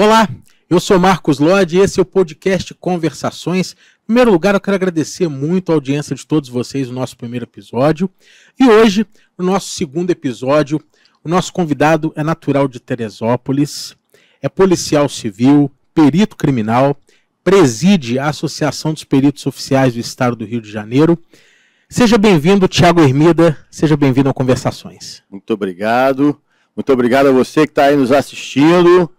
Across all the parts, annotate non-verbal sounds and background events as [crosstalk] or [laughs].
Olá, eu sou Marcos Lodi e esse é o podcast Conversações. Em primeiro lugar, eu quero agradecer muito a audiência de todos vocês no nosso primeiro episódio. E hoje, no nosso segundo episódio, o nosso convidado é natural de Teresópolis, é policial civil, perito criminal, preside a Associação dos Peritos Oficiais do Estado do Rio de Janeiro. Seja bem-vindo, Tiago Hermida, seja bem-vindo ao Conversações. Muito obrigado. Muito obrigado a você que está aí nos assistindo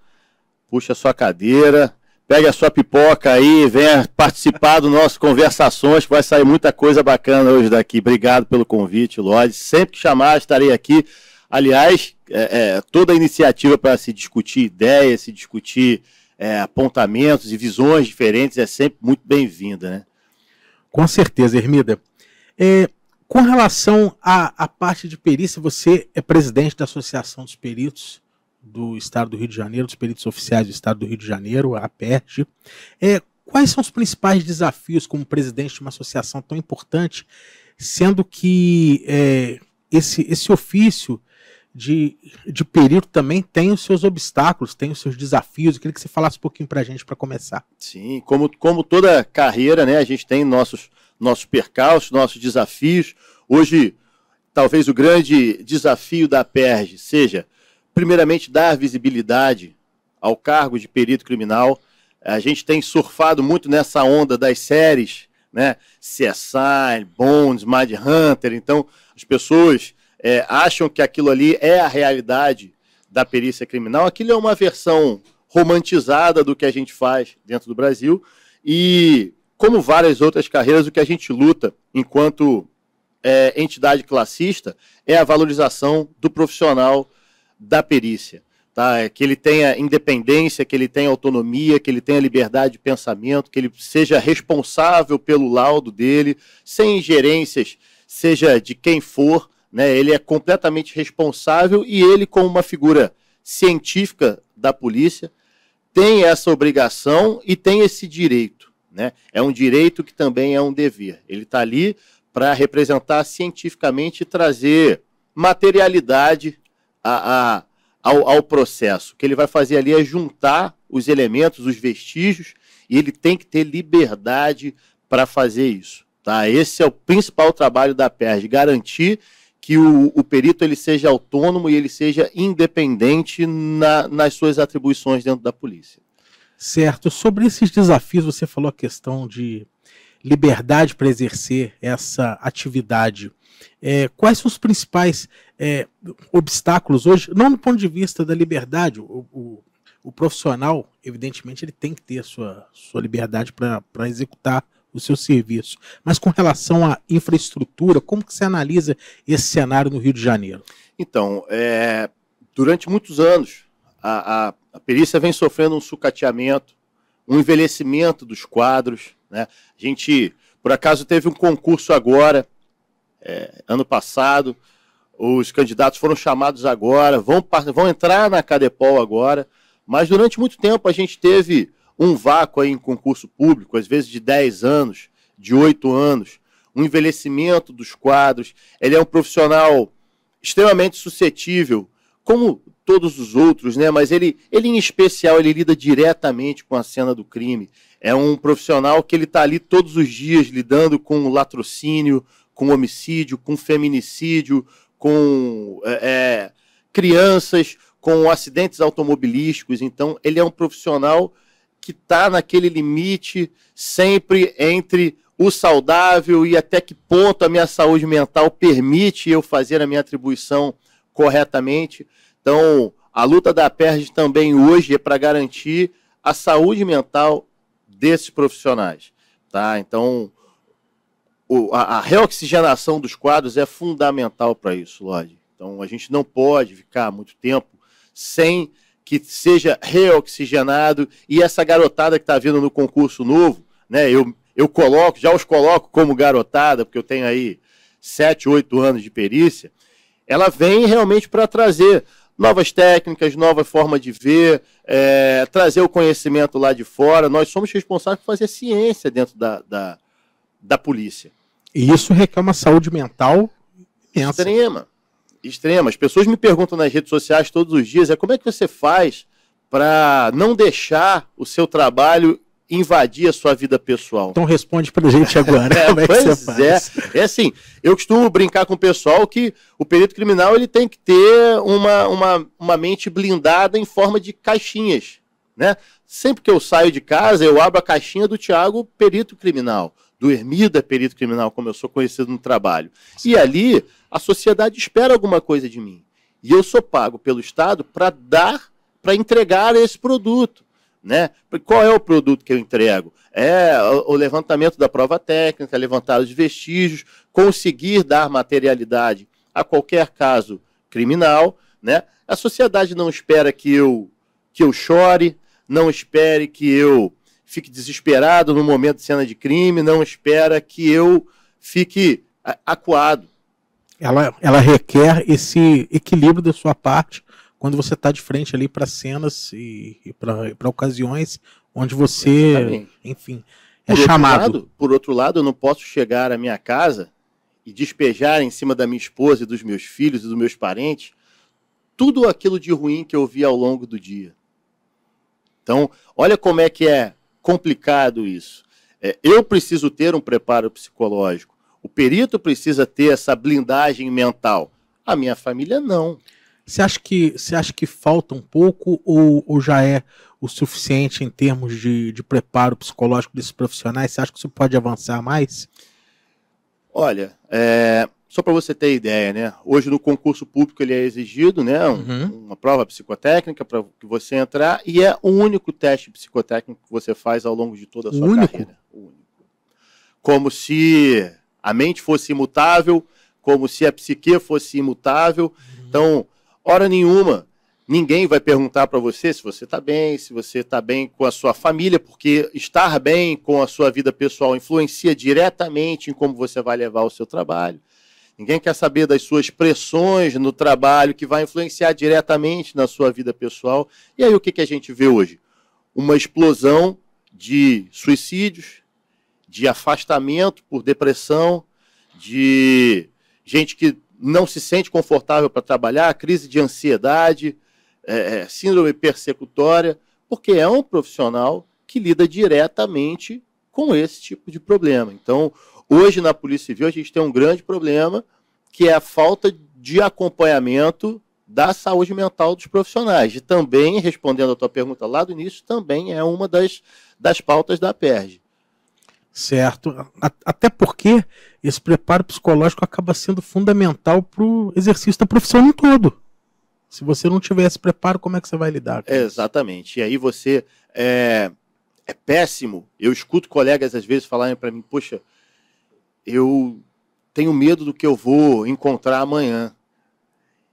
puxa a sua cadeira, pegue a sua pipoca aí, venha participar do nosso conversações, que vai sair muita coisa bacana hoje daqui. Obrigado pelo convite, Lodge. Sempre que chamar, estarei aqui. Aliás, é, é, toda iniciativa para se discutir ideias, se discutir é, apontamentos e visões diferentes é sempre muito bem-vinda, né? Com certeza, Hermida. É, com relação à parte de perícia, você é presidente da Associação dos Peritos do Estado do Rio de Janeiro, dos peritos oficiais do Estado do Rio de Janeiro, a Perg É, quais são os principais desafios como presidente de uma associação tão importante, sendo que é, esse, esse ofício de, de perito também tem os seus obstáculos, tem os seus desafios. Eu queria que você falasse um pouquinho para a gente para começar. Sim, como, como toda carreira, né, a gente tem nossos, nossos percalços, nossos desafios. Hoje, talvez o grande desafio da PERJ seja primeiramente, dar visibilidade ao cargo de perito criminal. A gente tem surfado muito nessa onda das séries, né? CSI, Bones, Mad Hunter. Então, as pessoas é, acham que aquilo ali é a realidade da perícia criminal. Aquilo é uma versão romantizada do que a gente faz dentro do Brasil. E, como várias outras carreiras, o que a gente luta enquanto é, entidade classista é a valorização do profissional da perícia. Tá? É que ele tenha independência, que ele tenha autonomia, que ele tenha liberdade de pensamento, que ele seja responsável pelo laudo dele, sem ingerências, seja de quem for. Né? Ele é completamente responsável e ele, como uma figura científica da polícia, tem essa obrigação e tem esse direito. Né? É um direito que também é um dever. Ele está ali para representar cientificamente e trazer materialidade a, a, ao, ao processo. O que ele vai fazer ali é juntar os elementos, os vestígios, e ele tem que ter liberdade para fazer isso. Tá? Esse é o principal trabalho da PERJ, garantir que o, o, perito ele seja autônomo e ele seja independente na, nas suas atribuições dentro da polícia. Certo. Sobre esses desafios, você falou a questão de liberdade para exercer essa atividade. É, quais são os principais é, obstáculos hoje, não do ponto de vista da liberdade, o, o, o profissional, evidentemente, ele tem que ter sua, sua liberdade para executar o seu serviço, mas com relação à infraestrutura, como que você analisa esse cenário no Rio de Janeiro? Então, é, durante muitos anos, a, a, a perícia vem sofrendo um sucateamento, um envelhecimento dos quadros, né? A gente, por acaso, teve um concurso agora, é, ano passado, os candidatos foram chamados agora, vão, vão entrar na Cadepol agora, mas durante muito tempo a gente teve um vácuo em concurso público, às vezes de 10 anos, de 8 anos, um envelhecimento dos quadros. Ele é um profissional extremamente suscetível, como todos os outros, né? Mas ele, ele em especial, ele lida diretamente com a cena do crime. É um profissional que ele está ali todos os dias lidando com latrocínio, com homicídio, com feminicídio, com é, é crianças, com acidentes automobilísticos. Então, ele é um profissional que está naquele limite sempre entre o saudável e até que ponto a minha saúde mental permite eu fazer a minha atribuição corretamente. Então, a luta da PERJ também hoje é para garantir a saúde mental desses profissionais. Tá? Então, o, a, a, reoxigenação dos quadros é fundamental para isso, Lorde. Então, a gente não pode ficar muito tempo sem que seja reoxigenado e essa garotada que está vindo no concurso novo, né? Eu, eu coloco, já os coloco como garotada, porque eu tenho aí sete, oito anos de perícia. Ela vem realmente para trazer novas técnicas, nova forma de ver, é, trazer o conhecimento lá de fora. Nós somos responsáveis por fazer ciência dentro da, da, da polícia. E isso requer uma saúde mental imensa. extrema. Extrema. As pessoas me perguntam nas redes sociais todos os dias: é como é que você faz para não deixar o seu trabalho invadir a sua vida pessoal. Então responde pra gente agora. [laughs] é, como é que você faz? É. é assim, eu costumo brincar com o pessoal que o perito criminal ele tem que ter uma, uma, uma mente blindada em forma de caixinhas. Né? Sempre que eu saio de casa, eu abro a caixinha do Tiago, perito criminal, do Ermida, perito criminal, como eu sou conhecido no trabalho. Sim. E ali, a sociedade espera alguma coisa de mim. E eu sou pago pelo Estado para dar, para entregar esse produto. Né? Qual é o produto que eu entrego? É o levantamento da prova técnica, levantar os vestígios, conseguir dar materialidade a qualquer caso criminal. Né? A sociedade não espera que eu, que eu chore, não espere que eu fique desesperado no momento de cena de crime, não espera que eu fique acuado. Ela, ela requer esse equilíbrio da sua parte quando você está de frente ali para cenas e, e para ocasiões onde você, Exatamente. enfim, é por chamado. Lado, por outro lado, eu não posso chegar à minha casa e despejar em cima da minha esposa e dos meus filhos e dos meus parentes tudo aquilo de ruim que eu vi ao longo do dia. Então, olha como é que é complicado isso. É, eu preciso ter um preparo psicológico. O perito precisa ter essa blindagem mental. A minha família não. Você acha que você acha que falta um pouco ou, ou já é o suficiente em termos de, de preparo psicológico desses profissionais? Você acha que isso pode avançar mais? Olha, é, só para você ter ideia, né? Hoje no concurso público ele é exigido, né? Um, uhum. Uma prova psicotécnica para que você entrar e é o único teste psicotécnico que você faz ao longo de toda a sua único? carreira. O único. Como se a mente fosse imutável, como se a psique fosse imutável. Uhum. Então Hora nenhuma. Ninguém vai perguntar para você se você está bem, se você está bem com a sua família, porque estar bem com a sua vida pessoal influencia diretamente em como você vai levar o seu trabalho. Ninguém quer saber das suas pressões no trabalho, que vai influenciar diretamente na sua vida pessoal. E aí o que, que a gente vê hoje? Uma explosão de suicídios, de afastamento por depressão, de gente que não se sente confortável para trabalhar, crise de ansiedade, é, é, síndrome persecutória, porque é um profissional que lida diretamente com esse tipo de problema. Então, hoje na Polícia Civil, a gente tem um grande problema que é a falta de acompanhamento da saúde mental dos profissionais. E também, respondendo à tua pergunta lá do início, também é uma das, das pautas da PERJ. Certo. A, até porque esse preparo psicológico acaba sendo fundamental para o exercício da profissão no todo. Se você não tiver esse preparo, como é que você vai lidar? exatamente. E aí você é, é péssimo. Eu escuto colegas às vezes falarem para mim: Poxa, eu tenho medo do que eu vou encontrar amanhã.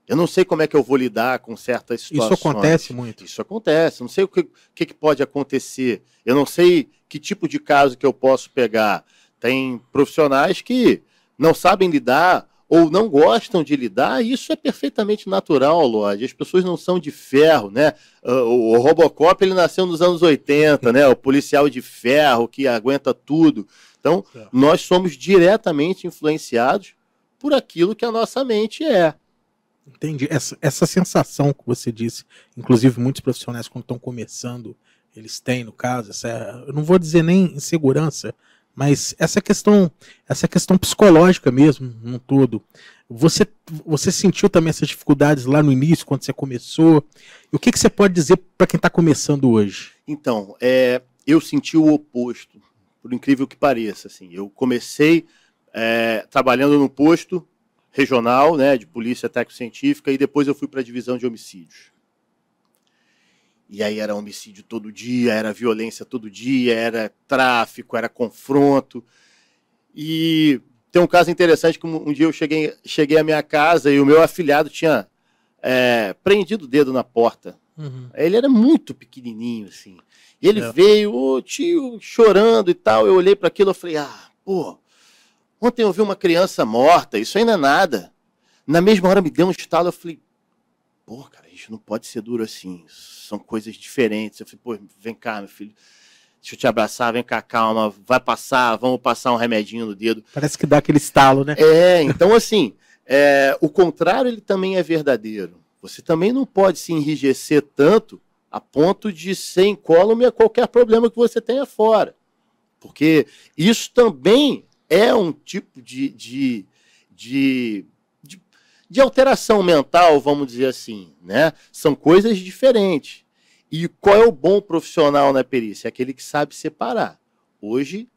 Eu não sei como é que eu vou lidar com certas situações. Isso acontece muito. Isso acontece. Não sei o que, que pode acontecer. Eu não sei que tipo de caso que eu posso pegar. Tem profissionais que não sabem lidar ou não gostam de lidar, e isso é perfeitamente natural, Lodge. As pessoas não são de ferro, né? Ah, o Robocop ele nasceu nos anos 80, né? O policial de ferro que aguenta tudo. Então, nós somos diretamente influenciados por aquilo que a nossa mente é. Entendi. Essa, essa sensação que você disse, inclusive muitos profissionais quando estão começando, eles têm no caso, essa, eu não vou dizer nem insegurança, mas essa questão, essa questão psicológica mesmo, no todo. Você, você sentiu também essas dificuldades lá no início, quando você começou? E o que, que você pode dizer para quem está começando hoje? Então, é, eu senti o oposto, por incrível que pareça. Assim, eu comecei é, trabalhando no posto, regional, né, de polícia técnico-científica, e depois eu fui para a divisão de homicídios. E aí era homicídio todo dia, era violência todo dia, era tráfico, era confronto. E tem um caso interessante que um dia eu cheguei, cheguei à minha casa e o meu afilhado tinha é, prendido o dedo na porta. Uhum. Ele era muito pequenininho, assim. E ele é. veio, o oh, tio, chorando e tal. Eu olhei para aquilo e falei, ah, pô, Ontem eu vi uma criança morta, isso ainda é nada. Na mesma hora me deu um estalo, eu falei, pô, cara, isso não pode ser duro assim, são coisas diferentes. Eu falei, pô, vem cá, meu filho, deixa eu te abraçar, vem cá, calma, vai passar, vamos passar um remedinho no dedo. Parece que dá aquele estalo, né? É, então assim, é, o contrário ele também é verdadeiro. Você também não pode se enrijecer tanto a ponto de ser incólume a qualquer problema que você tenha fora. Porque isso também é um tipo de, de, de, de, de alteração mental, vamos dizer assim. Né? São coisas diferentes. E qual é o bom profissional na perícia? É Aquele que sabe separar. Hoje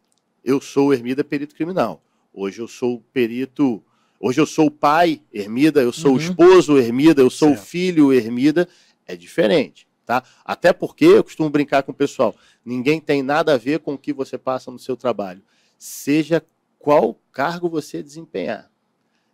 eu sou o Ermida perito criminal. Hoje eu sou o perito. Hoje eu sou o pai, Ermida, eu sou uhum. o esposo, Ermida, eu sou certo. o filho, Ermida. É diferente, tá? Até porque eu costumo brincar com o pessoal: ninguém tem nada a ver com o que você passa no seu trabalho. Seja qual cargo você desempenhar.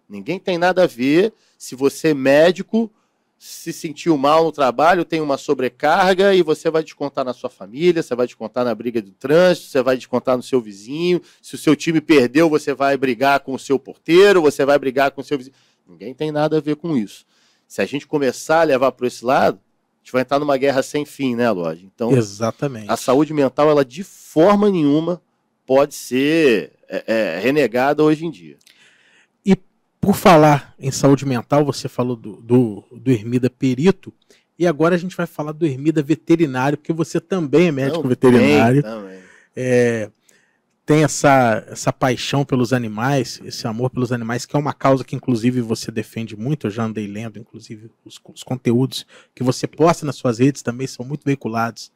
Ninguém tem nada a ver se você é médico, se sentiu mal no trabalho, tem uma sobrecarga e você vai descontar na sua família, você vai descontar na briga do trânsito, você vai descontar no seu vizinho. Se o seu time perdeu, você vai brigar com o seu porteiro, você vai brigar com o seu vizinho. Ninguém tem nada a ver com isso. Se a gente começar a levar para esse lado, a gente vai entrar numa guerra sem fim, né, Lodge? Então, Exatamente. a saúde mental, ela de forma nenhuma pode ser é, é, renegada hoje em dia. E por falar em saúde mental, você falou do, do, do Ermida Perito, e agora a gente vai falar do Ermida Veterinário, porque você também é médico veterinário. também. É, tem essa, essa paixão pelos animais, esse amor pelos animais, que é uma causa que, inclusive, você defende muito. Eu já andei lendo, inclusive, os, os conteúdos que você posta nas suas redes também são muito veiculados.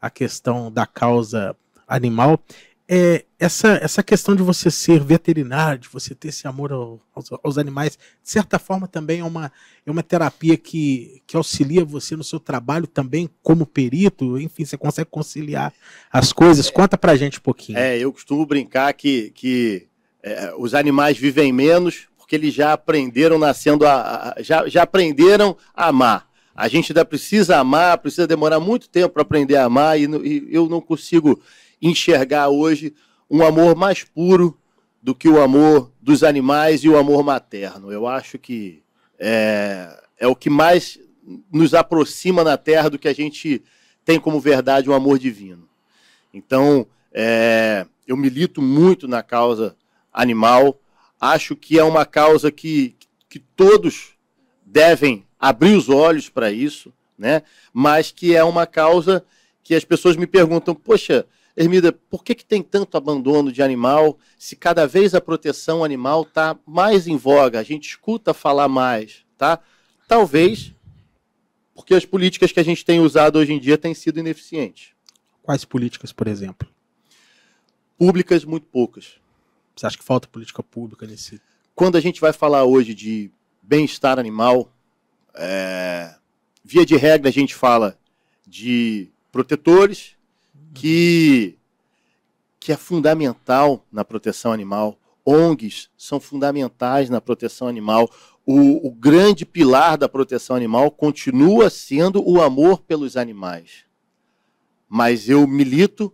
A questão da causa animal é, essa, essa questão de você ser veterinário, de você ter esse amor ao, aos, aos, animais, de certa forma também é uma, é uma terapia que, que auxilia você no seu trabalho também como perito, enfim, você consegue conciliar as coisas. É. Conta pra gente um pouquinho. É, eu costumo brincar que, que é, os animais vivem menos porque eles já aprenderam nascendo, a, a já, já aprenderam a amar. A gente ainda precisa amar, precisa demorar muito tempo para aprender a amar e, e eu não consigo enxergar hoje um amor mais puro do que o amor dos animais e o amor materno. Eu acho que é, é o que mais nos aproxima na Terra do que a gente tem como verdade o amor divino. Então, é, eu milito muito na causa animal. Acho que é uma causa que, que todos devem abrir os olhos para isso, né? mas que é uma causa que as pessoas me perguntam: poxa, Ermida, por que, que tem tanto abandono de animal se cada vez a proteção animal está mais em voga? A gente escuta falar mais, tá? Talvez porque as políticas que a gente tem usado hoje em dia têm sido ineficientes. Quais políticas, por exemplo? Públicas, muito poucas. Você acha que falta política pública nesse? Quando a gente vai falar hoje de bem-estar animal, é... via de regra a gente fala de protetores, que, que é fundamental na proteção animal. ONGs são fundamentais na proteção animal. O, o grande pilar da proteção animal continua sendo o amor pelos animais. Mas eu milito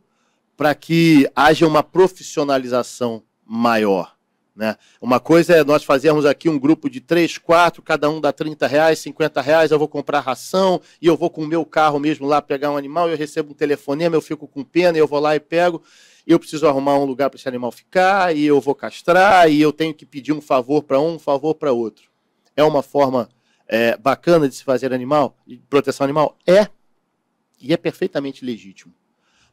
para que haja uma profissionalização maior né? Uma coisa é nós fazermos aqui um grupo de três, quatro, cada um dá 30 reais, 50 reais, eu vou comprar ração e eu vou com o meu carro mesmo lá pegar um animal, eu recebo um telefonema, eu fico com pena, eu vou lá e pego, eu preciso arrumar um lugar para esse animal ficar, e eu vou castrar, e eu tenho que pedir um favor para um, um favor para outro. É uma forma é, bacana de se fazer animal, de proteção animal? É, e é perfeitamente legítimo.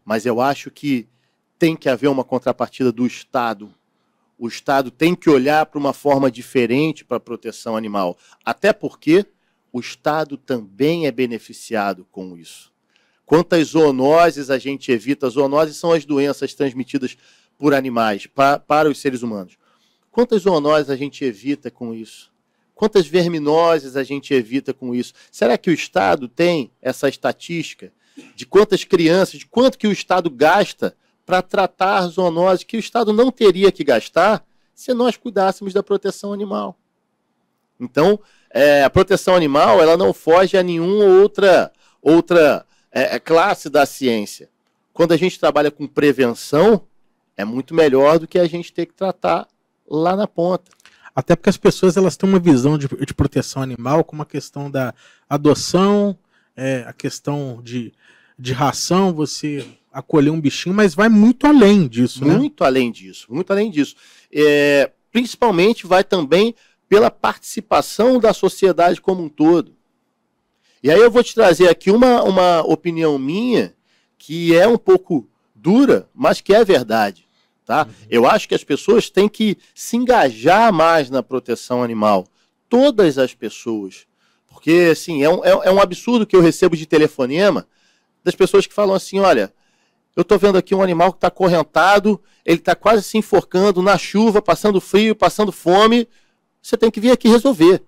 Mas eu acho que tem que haver uma contrapartida do Estado o Estado tem que olhar para uma forma diferente para a proteção animal. Até porque o Estado também é beneficiado com isso. Quantas zoonoses a gente evita? Zoonoses são as doenças transmitidas por animais para, para os seres humanos. Quantas zoonoses a gente evita com isso? Quantas verminoses a gente evita com isso? Será que o Estado tem essa estatística de quantas crianças, de quanto que o Estado gasta para tratar zoonoses zoonose que o Estado não teria que gastar se nós cuidássemos da proteção animal. Então, é, a proteção animal ela não foge a nenhuma outra, outra é, é, classe da ciência. Quando a gente trabalha com prevenção, é muito melhor do que a gente ter que tratar lá na ponta. Até porque as pessoas elas têm uma visão de, de proteção animal como a questão da adoção, é, a questão de, de ração, você acolher um bichinho, mas vai muito além disso, né? muito né? além disso, muito além disso. É, principalmente vai também pela participação da sociedade como um todo. E aí eu vou te trazer aqui uma, uma opinião minha que é um pouco dura, mas que é verdade. Tá? Uhum. Eu acho que as pessoas têm que se engajar mais na proteção animal. Todas as pessoas. Porque, assim, é um, é, é um absurdo que eu recebo de telefonema das pessoas que falam assim: olha, eu estou vendo aqui um animal que está correntado, ele está quase se enforcando na chuva, passando frio, passando fome. Você tem que vir aqui resolver.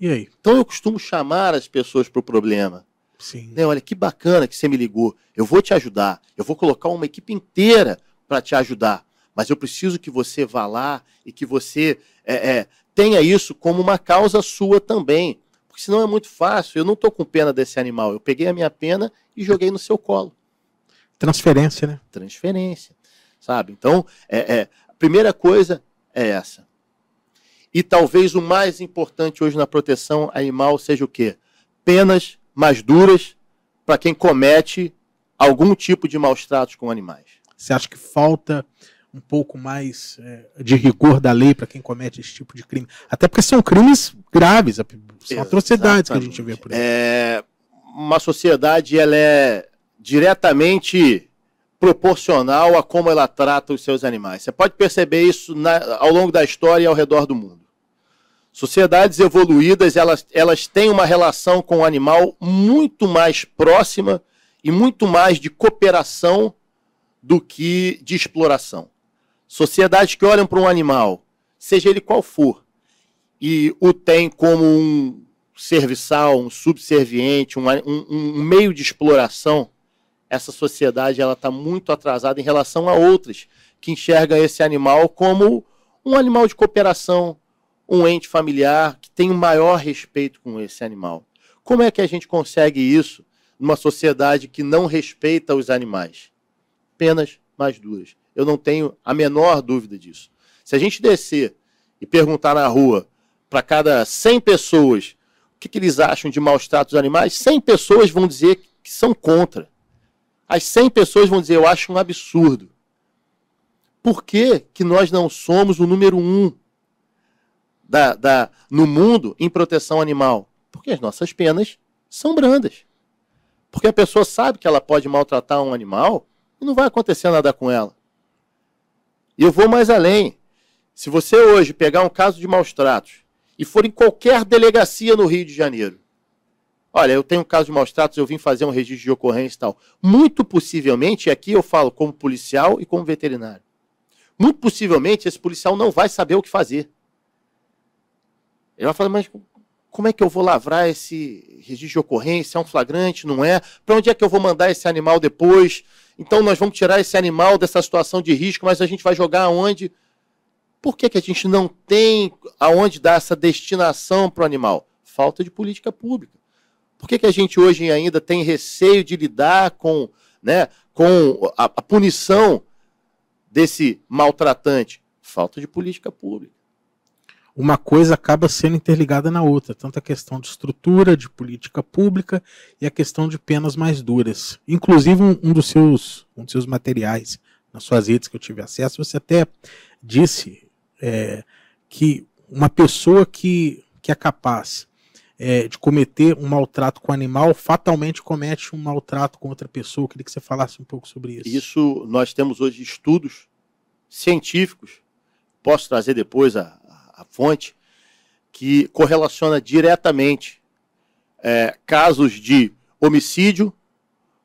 E aí? Então eu costumo chamar as pessoas para o problema. Sim. Né, olha, que bacana que você me ligou. Eu vou te ajudar. Eu vou colocar uma equipe inteira para te ajudar. Mas eu preciso que você vá lá e que você é, é, tenha isso como uma causa sua também. Porque senão é muito fácil. Eu não estou com pena desse animal. Eu peguei a minha pena e joguei no seu colo. Transferência, né? Transferência. Sabe? Então, é, é, a primeira coisa é essa. E talvez o mais importante hoje na proteção animal seja o quê? Penas mais duras para quem comete algum tipo de maus tratos com animais. Você acha que falta um pouco mais é, de rigor da lei para quem comete esse tipo de crime. Até porque são crimes graves, são Exatamente. atrocidades que a gente vê por aí. É, uma sociedade ela é diretamente proporcional a como ela trata os seus animais. Você pode perceber isso na, ao longo da história e ao redor do mundo. Sociedades evoluídas elas, elas têm uma relação com o animal muito mais próxima e muito mais de cooperação do que de exploração. Sociedades que olham para um animal, seja ele qual for, e o tem como um serviçal, um subserviente, um, um, um meio de exploração, essa sociedade ela está muito atrasada em relação a outras que enxergam esse animal como um animal de cooperação, um ente familiar que tem o maior respeito com esse animal. Como é que a gente consegue isso numa sociedade que não respeita os animais? Penas mais duras. Eu não tenho a menor dúvida disso. Se a gente descer e perguntar na rua para cada 100 pessoas o que, que eles acham de maus tratos animais, 100 pessoas vão dizer que são contra. As 100 pessoas vão dizer, eu acho um absurdo. Por que, que nós não somos o número um da, da, no mundo em proteção animal? Porque as nossas penas são brandas. Porque a pessoa sabe que ela pode maltratar um animal e não vai acontecer nada com ela. E eu vou mais além. Se você hoje pegar um caso de maus tratos e for em qualquer delegacia no Rio de Janeiro, olha, eu tenho um caso de maus tratos, eu vim fazer um registro de ocorrência e tal. Muito possivelmente, e aqui eu falo como policial e como veterinário, muito possivelmente esse policial não vai saber o que fazer. Ele vai falar, mas como é que eu vou lavrar esse registro de ocorrência? É um flagrante, não é? Para onde é que eu vou mandar esse animal depois? Então nós vamos tirar esse animal dessa situação de risco, mas a gente vai jogar aonde? Por que, que a gente não tem aonde dar essa destinação para o animal? Falta de política pública. Por que, que a gente hoje ainda tem receio de lidar com, né, com a, a punição desse maltratante? Falta de política pública uma coisa acaba sendo interligada na outra, tanto a questão de estrutura, de política pública e a questão de penas mais duras. Inclusive, um, um dos, seus, um dos seus materiais, nas suas redes que eu tive acesso, você até disse é, que uma pessoa que, que é capaz é, de cometer um maltrato com o animal fatalmente comete um maltrato com outra pessoa. Eu queria que você falasse um pouco sobre isso. Isso, nós temos hoje estudos científicos. Posso trazer depois a, a fonte, que correlaciona diretamente é, casos de homicídio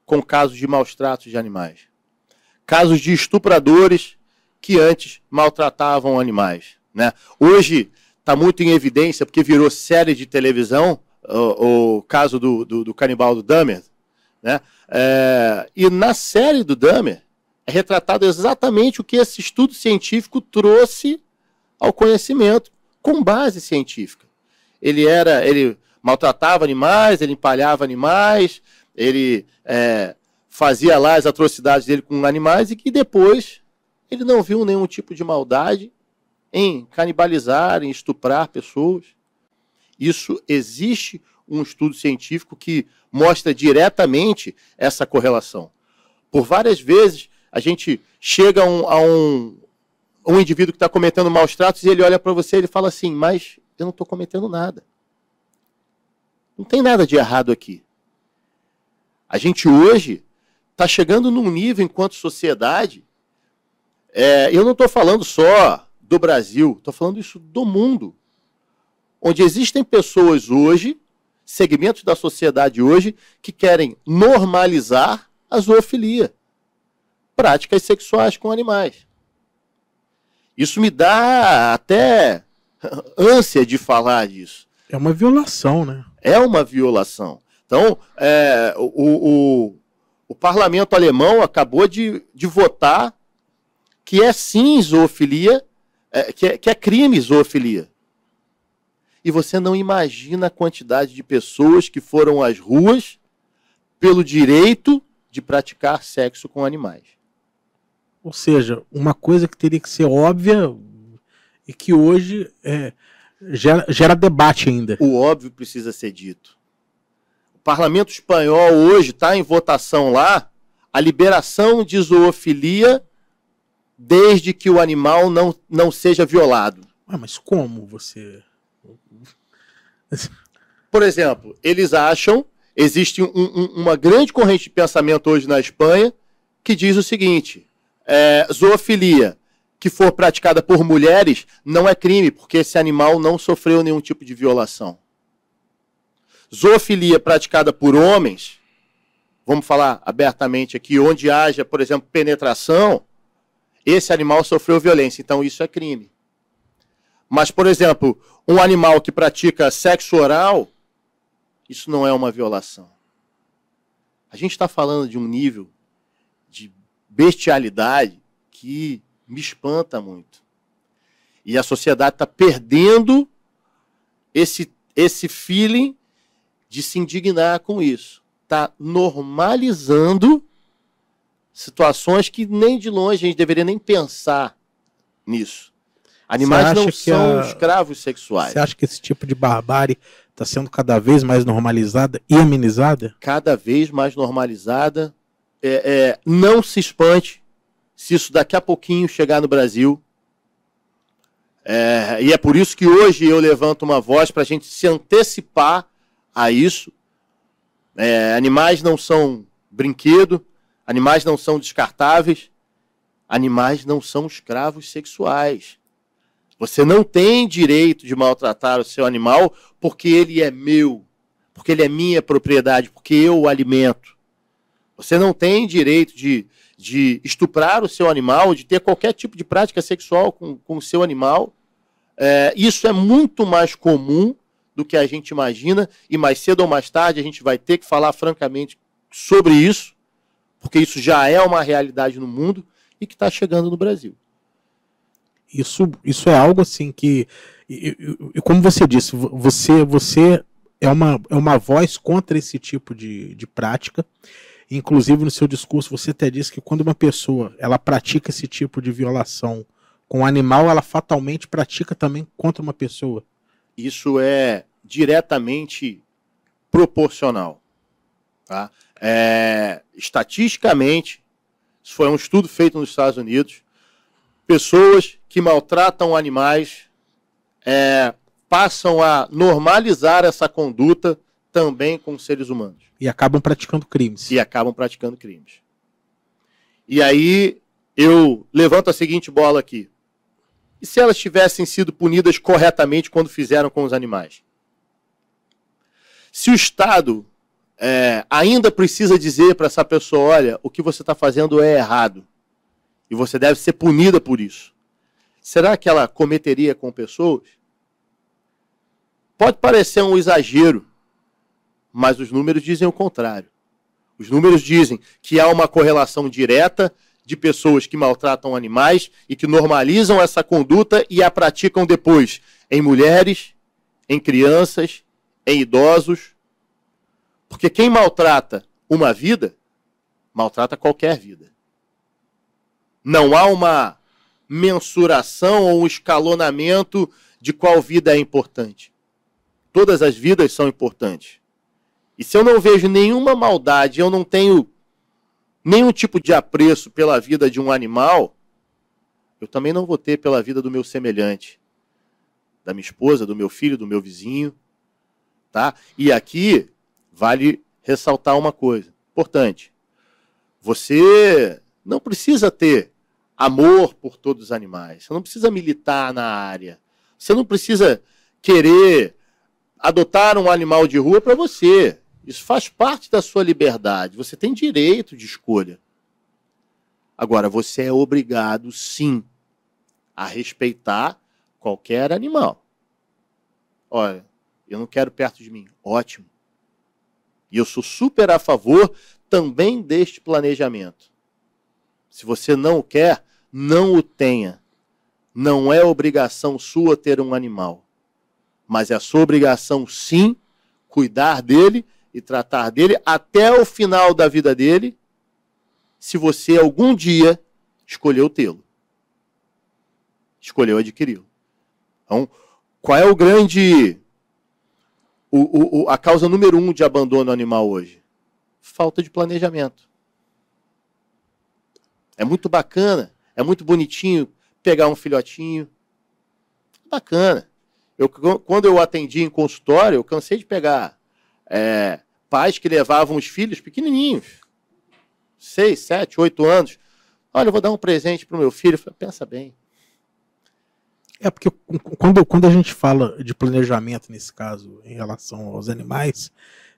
com casos de maus tratos de animais. Casos de estupradores que antes maltratavam animais. Né? Hoje está muito em evidência, porque virou série de televisão, o, o caso do, do, do, canibal do Dahmer. Né? É, e na série do Dahmer é retratado exatamente o que esse estudo científico trouxe ao conhecimento com base científica. Ele era, ele maltratava animais, ele empalhava animais, ele é, fazia lá as atrocidades dele com animais e que depois ele não viu nenhum tipo de maldade em canibalizar, em estuprar pessoas. Isso existe um estudo científico que mostra diretamente essa correlação. Por várias vezes a gente chega a um, a um um indivíduo que está cometendo maus tratos e ele olha para você e ele fala assim: Mas eu não estou cometendo nada. Não tem nada de errado aqui. A gente hoje está chegando num nível, enquanto sociedade, é, eu não estou falando só do Brasil, estou falando isso do mundo, onde existem pessoas hoje, segmentos da sociedade hoje, que querem normalizar a zoofilia, práticas sexuais com animais. Isso me dá até ânsia de falar disso. É uma violação, né? É uma violação. Então, é, o, o, o, parlamento alemão acabou de, de votar que é sim zoofilia, é, que, é, que é crime zoofilia. E você não imagina a quantidade de pessoas que foram às ruas pelo direito de praticar sexo com animais. Ou seja, uma coisa que teria que ser óbvia e que hoje é, gera, gera debate ainda. O óbvio precisa ser dito. O parlamento espanhol hoje está em votação lá a liberação de zoofilia desde que o animal não, não seja violado. Ah, mas como você. Por exemplo, eles acham. Existe um, um, uma grande corrente de pensamento hoje na Espanha que diz o seguinte: é, zoofilia que for praticada por mulheres não é crime, porque esse animal não sofreu nenhum tipo de violação. Zoofilia praticada por homens, vamos falar abertamente aqui, onde haja, por exemplo, penetração, esse animal sofreu violência, então isso é crime. Mas, por exemplo, um animal que pratica sexo oral, isso não é uma violação. A gente está falando de um nível bestialidade que me espanta muito. E a sociedade está perdendo esse, esse feeling de se indignar com isso. Está normalizando situações que nem de longe a gente deveria nem pensar nisso. Animais não são a... escravos sexuais. Você acha que esse tipo de barbárie está sendo cada vez mais normalizada e amenizada? Cada vez mais normalizada, é, é, não se espante se isso daqui a pouquinho chegar no Brasil. É, e é por isso que hoje eu levanto uma voz para a gente se antecipar a isso. É, animais não são brinquedo, animais não são descartáveis, animais não são escravos sexuais. Você não tem direito de maltratar o seu animal porque ele é meu, porque ele é minha propriedade, porque eu o alimento. Você não tem direito de, de estuprar o seu animal, de ter qualquer tipo de prática sexual com, com o seu animal. É, isso é muito mais comum do que a gente imagina, e mais cedo ou mais tarde a gente vai ter que falar francamente sobre isso, porque isso já é uma realidade no mundo e que está chegando no Brasil. Isso, isso é algo assim que, como você disse, você, você é, uma, é uma voz contra esse tipo de, de prática. Inclusive no seu discurso você até disse que quando uma pessoa ela pratica esse tipo de violação com um animal, ela fatalmente pratica também contra uma pessoa. Isso é diretamente proporcional. Tá? É, estatisticamente, isso foi um estudo feito nos Estados Unidos, pessoas que maltratam animais é, passam a normalizar essa conduta também com seres humanos. E acabam praticando crimes. E acabam praticando crimes. E aí eu levanto a seguinte bola aqui. E se elas tivessem sido punidas corretamente quando fizeram com os animais? Se o Estado é, ainda precisa dizer para essa pessoa: olha, o que você está fazendo é errado e você deve ser punida por isso, será que ela cometeria com pessoas? Pode parecer um exagero, mas os números dizem o contrário. Os números dizem que há uma correlação direta de pessoas que maltratam animais e que normalizam essa conduta e a praticam depois em mulheres, em crianças, em idosos. Porque quem maltrata uma vida, maltrata qualquer vida. Não há uma mensuração ou um escalonamento de qual vida é importante. Todas as vidas são importantes. E se eu não vejo nenhuma maldade, eu não tenho nenhum tipo de apreço pela vida de um animal, eu também não vou ter pela vida do meu semelhante, da minha esposa, do meu filho, do meu vizinho, tá? E aqui vale ressaltar uma coisa importante. Você não precisa ter amor por todos os animais. Você não precisa militar na área. Você não precisa querer adotar um animal de rua para você. Isso faz parte da sua liberdade. Você tem direito de escolha. Agora, você é obrigado, sim, a respeitar qualquer animal. Olha, eu não quero perto de mim. Ótimo. E eu sou super a favor também deste planejamento. Se você não o quer, não o tenha. Não é obrigação sua ter um animal, mas é a sua obrigação, sim, cuidar dele e tratar dele até o final da vida dele, se você algum dia escolheu tê-lo, escolheu adquiri-lo. Então, qual é o grande. O, o, a causa número um de abandono animal hoje? Falta de planejamento. É muito bacana, é muito bonitinho pegar um filhotinho. Bacana. Eu, quando eu atendi em consultório, eu cansei de pegar é, pais que levavam os filhos pequenininhos, seis, sete, oito anos. Olha, eu vou dar um presente para o meu filho. Falei, pensa bem. É porque quando, quando a gente fala de planejamento, nesse caso, em relação aos animais,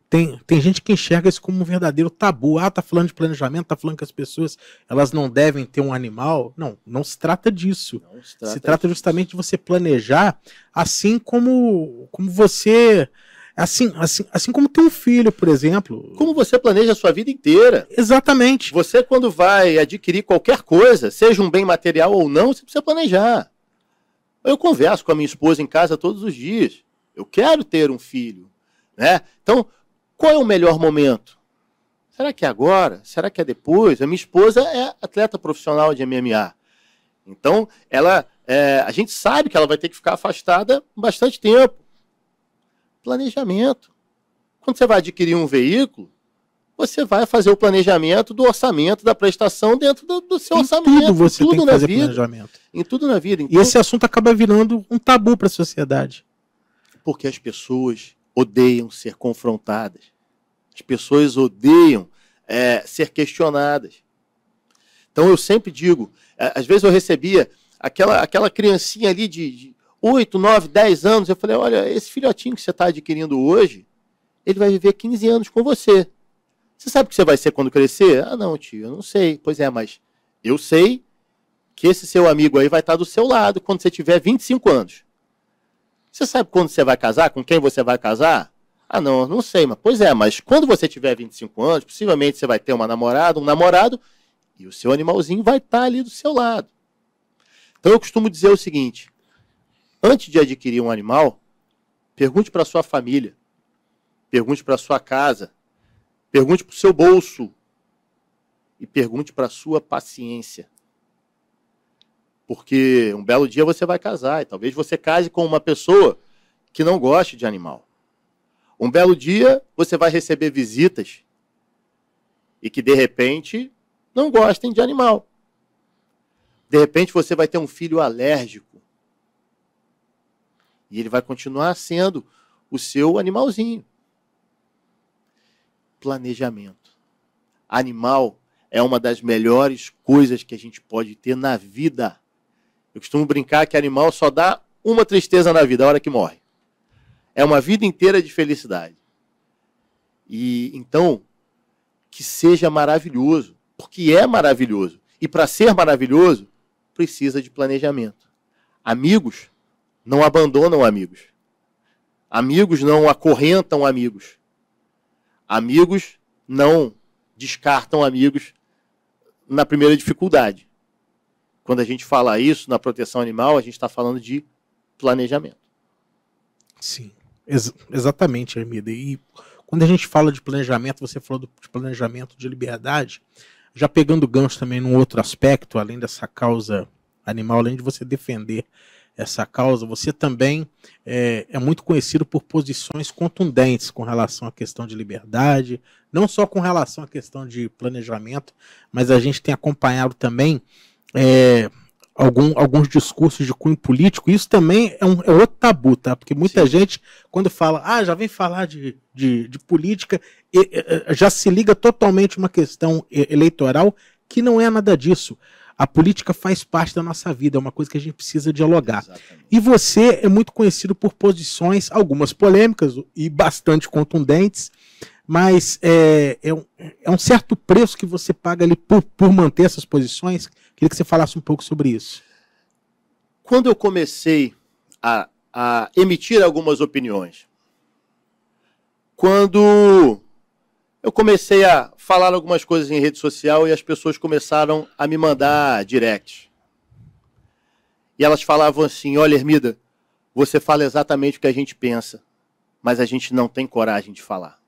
tem, tem gente que enxerga isso como um verdadeiro tabu. Ah, tá falando de planejamento, tá falando que as pessoas elas não devem ter um animal. Não, não se trata disso. Se trata, se trata justamente de você planejar, assim como, como você Assim, assim, assim como ter um filho, por exemplo. Como você planeja a sua vida inteira. Exatamente. Você, quando vai adquirir qualquer coisa, seja um bem material ou não, você precisa planejar. Eu converso com a minha esposa em casa todos os dias. Eu quero ter um filho. Né? Então, qual é o melhor momento? Será que é agora? Será que é depois? A minha esposa é atleta profissional de MMA. Então, ela, é, a gente sabe que ela vai ter que ficar afastada bastante tempo. Planejamento. Quando você vai adquirir um veículo, você vai fazer o planejamento do orçamento da prestação dentro do, do seu em orçamento. Tudo você tudo tem que fazer vida, planejamento. Em tudo na vida. Então, e esse assunto acaba virando um tabu para a sociedade. Porque as pessoas odeiam ser confrontadas. As pessoas odeiam é, ser questionadas. Então eu sempre digo, é, às vezes eu recebia aquela, aquela criancinha ali de, de 8, 9, 10 anos, eu falei: olha, esse filhotinho que você está adquirindo hoje, ele vai viver 15 anos com você. Você sabe o que você vai ser quando crescer? Ah, não, tio, eu não sei. Pois é, mas eu sei que esse seu amigo aí vai estar tá do seu lado quando você tiver 25 anos. Você sabe quando você vai casar? Com quem você vai casar? Ah, não, não sei, mas pois é, mas quando você tiver 25 anos, possivelmente você vai ter uma namorada, um namorado, e o seu animalzinho vai estar tá ali do seu lado. Então eu costumo dizer o seguinte: Antes de adquirir um animal, pergunte para sua família, pergunte para sua casa, pergunte para o seu bolso e pergunte para sua paciência. Porque um belo dia você vai casar e talvez você case com uma pessoa que não goste de animal. Um belo dia você vai receber visitas e que de repente não gostem de animal. De repente você vai ter um filho alérgico e ele vai continuar sendo o seu animalzinho. Planejamento. Animal é uma das melhores coisas que a gente pode ter na vida. Eu costumo brincar que animal só dá uma tristeza na vida, a hora que morre. É uma vida inteira de felicidade. E então, que seja maravilhoso, porque é maravilhoso. E para ser maravilhoso, precisa de planejamento. Amigos não abandonam amigos. Amigos não acorrentam amigos. Amigos não descartam amigos na primeira dificuldade. Quando a gente fala isso na proteção animal, a gente está falando de planejamento. Sim, ex exatamente, Hermida. E quando a gente fala de planejamento, você falou de planejamento de liberdade, já pegando gancho também num outro aspecto, além dessa causa animal, além de você defender essa causa, você também é, é, muito conhecido por posições contundentes com relação à questão de liberdade, não só com relação à questão de planejamento, mas a gente tem acompanhado também é, algum, alguns discursos de cunho político. Isso também é, um, é outro tabu, tá? Porque muita Sim. gente, quando fala, ah, já vem falar de, de, de política, e, e, já se liga totalmente uma questão eleitoral que não é nada disso. A política faz parte da nossa vida, é uma coisa que a gente precisa dialogar. Exatamente. E você é muito conhecido por posições, algumas polêmicas e bastante contundentes, mas é, é, um, é um certo preço que você paga ali por, por manter essas posições. Queria que você falasse um pouco sobre isso. Quando eu comecei a, a emitir algumas opiniões, quando eu comecei a falar algumas coisas em rede social e as pessoas começaram a me mandar direct. E elas falavam assim: Olha, Ermida, você fala exatamente o que a gente pensa, mas a gente não tem coragem de falar.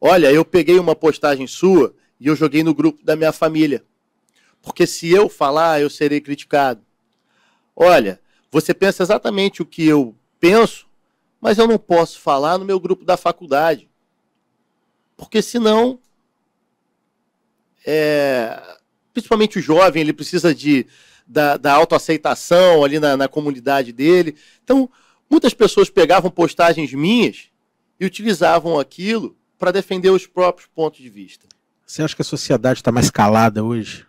Olha, eu peguei uma postagem sua e eu joguei no grupo da minha família. Porque se eu falar, eu serei criticado. Olha, você pensa exatamente o que eu penso, mas eu não posso falar no meu grupo da faculdade. Porque senão, é, principalmente o jovem, ele precisa de, da, da autoaceitação ali na, na comunidade dele. Então, muitas pessoas pegavam postagens minhas e utilizavam aquilo para defender os próprios pontos de vista. Você acha que a sociedade está mais calada hoje?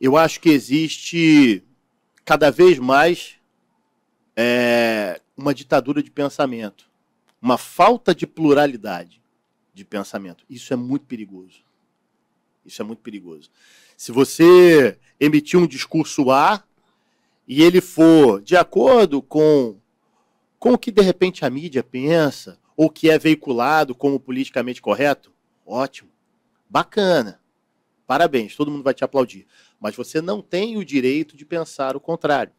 Eu acho que existe cada vez mais é, uma ditadura de pensamento, uma falta de pluralidade de pensamento. Isso é muito perigoso. Isso é muito perigoso. Se você emitir um discurso A e ele for de acordo com, com o que de repente a mídia pensa, ou que é veiculado como politicamente correto, ótimo, bacana, parabéns, todo mundo vai te aplaudir. Mas você não tem o direito de pensar o contrário.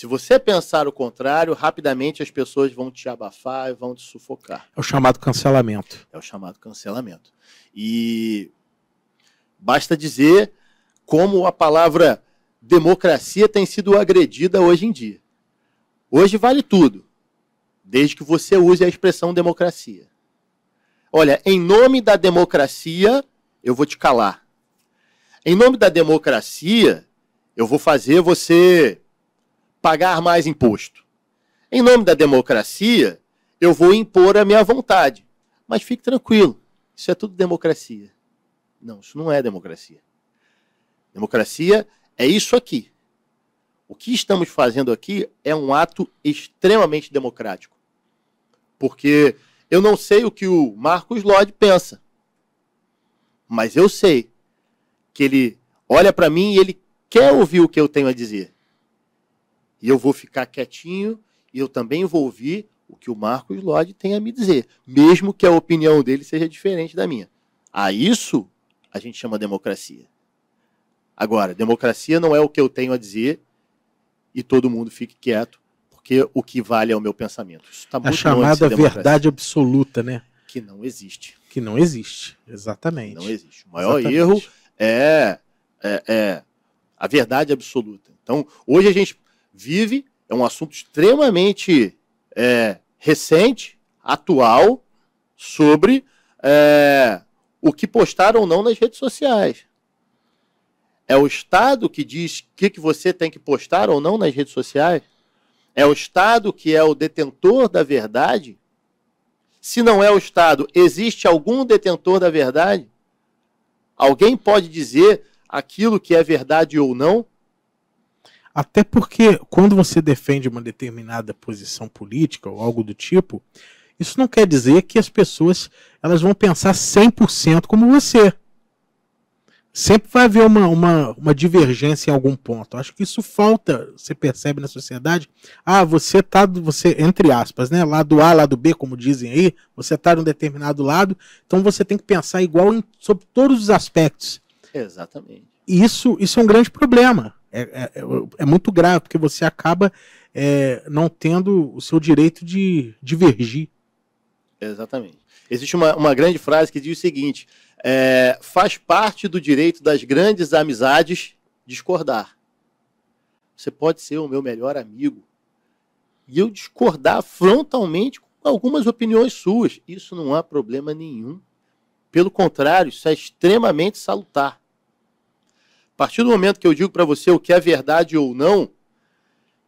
Se você pensar o contrário, rapidamente as pessoas vão te abafar e vão te sufocar. É o chamado cancelamento. É o chamado cancelamento. E basta dizer como a palavra democracia tem sido agredida hoje em dia. Hoje vale tudo, desde que você use a expressão democracia. Olha, em nome da democracia, eu vou te calar. Em nome da democracia, eu vou fazer você pagar mais imposto. Em nome da democracia, eu vou impor a minha vontade. Mas fique tranquilo, isso é tudo democracia. Não, isso não é democracia. Democracia é isso aqui. O que estamos fazendo aqui é um ato extremamente democrático. Porque eu não sei o que o Marcos Lloyd pensa. Mas eu sei que ele olha para mim e ele quer ouvir o que eu tenho a dizer. E eu vou ficar quietinho e eu também vou ouvir o que o Marcos Lodi tem a me dizer, mesmo que a opinião dele seja diferente da minha. A isso a gente chama democracia. Agora, democracia não é o que eu tenho a dizer e todo mundo fique quieto, porque o que vale é o meu pensamento. Isso está muito A chamada verdade absoluta, né? Que não existe. Que não existe, exatamente. Não existe. O maior exatamente. erro é, é, é a verdade absoluta. Então, hoje a gente vive, é um assunto extremamente é, recente, atual, sobre é, o que postar ou não nas redes sociais. É o Estado que diz o que, que você tem que postar ou não nas redes sociais? É o Estado que é o detentor da verdade? Se não é o Estado, existe algum detentor da verdade? Alguém pode dizer aquilo que é verdade ou não? Até porque quando você defende uma determinada posição política ou algo do tipo, isso não quer dizer que as pessoas elas vão pensar 100% como você. Sempre vai haver uma, uma, uma divergência em algum ponto. acho que isso falta, você percebe na sociedade. Ah, você está você, entre aspas, né? Lado A, lado B, como dizem aí, você está de um determinado lado, então você tem que pensar igual em, sobre todos os aspectos. Exatamente. Isso, isso é um grande problema. É é, é, é, muito grave, porque você acaba é, não tendo o seu direito de divergir. Exatamente. Existe uma, uma grande frase que diz o seguinte: é, faz parte do direito das grandes amizades discordar. Você pode ser o meu melhor amigo e eu discordar frontalmente com algumas opiniões suas. Isso não há problema nenhum. Pelo contrário, isso é extremamente salutar partir do momento que eu digo para você o que é verdade ou não,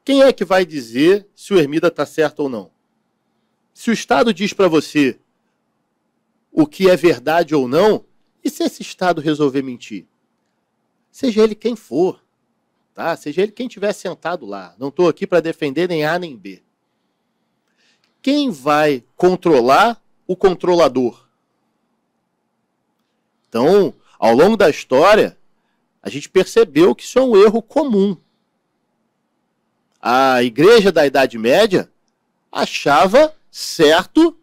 quem é que vai dizer se o Ermida está certo ou não? Se o Estado diz para você o que é verdade ou não, e se esse Estado resolver mentir? Seja ele quem for, tá? Seja ele quem tiver sentado lá. Não estou aqui para defender nem A nem B. Quem vai controlar o controlador? Então, ao longo da história, a gente percebeu que isso é um erro comum. A igreja da Idade Média achava certo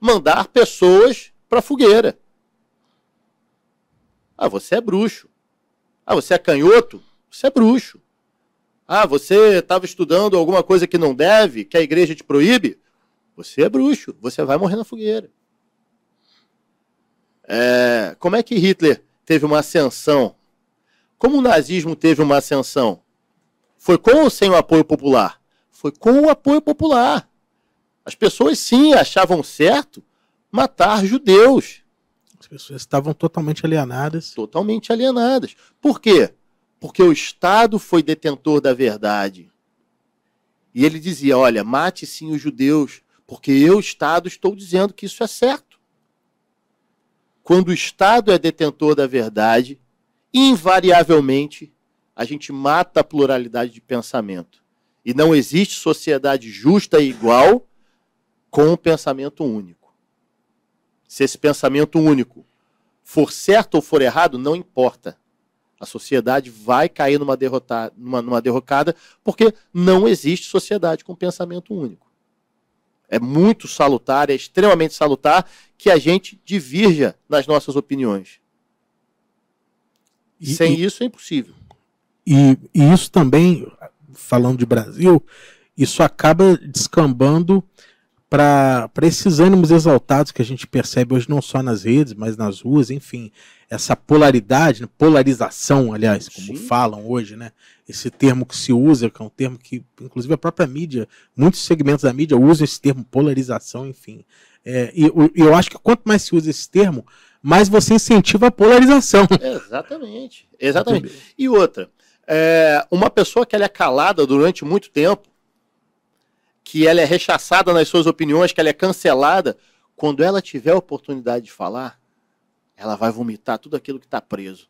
mandar pessoas para a fogueira. Ah, você é bruxo. Ah, você é canhoto? Você é bruxo. Ah, você estava estudando alguma coisa que não deve, que a igreja te proíbe? Você é bruxo, você vai morrer na fogueira. É, como é que Hitler teve uma ascensão como o nazismo teve uma ascensão? Foi com ou sem o apoio popular? Foi com o apoio popular. As pessoas sim achavam certo matar judeus. As pessoas estavam totalmente alienadas. Totalmente alienadas. Por quê? Porque o Estado foi detentor da verdade. E ele dizia: olha, mate sim os judeus, porque eu, Estado, estou dizendo que isso é certo. Quando o Estado é detentor da verdade, invariavelmente, a gente mata a pluralidade de pensamento. E não existe sociedade justa e igual com um pensamento único. Se esse pensamento único for certo ou for errado, não importa. A sociedade vai cair numa, derrotada, numa, numa derrocada, porque não existe sociedade com pensamento único. É muito salutar, é extremamente salutar que a gente divirja nas nossas opiniões. E, Sem e, isso é impossível. E, e, isso também, falando de Brasil, isso acaba descambando para esses ânimos exaltados que a gente percebe hoje não só nas redes, mas nas ruas, enfim, essa polaridade, né, polarização, aliás, como Sim. falam hoje, né? Esse termo que se usa, que é um termo que, inclusive, a própria mídia, muitos segmentos da mídia usam esse termo polarização, enfim. É, e eu acho que quanto mais se usa esse termo, mas você incentiva a polarização. [laughs] Exatamente. Exatamente. E outra, é, uma pessoa que ela é calada durante muito tempo, que ela é rechaçada nas suas opiniões, que ela é cancelada, quando ela tiver a oportunidade de falar, ela vai vomitar tudo aquilo que está preso.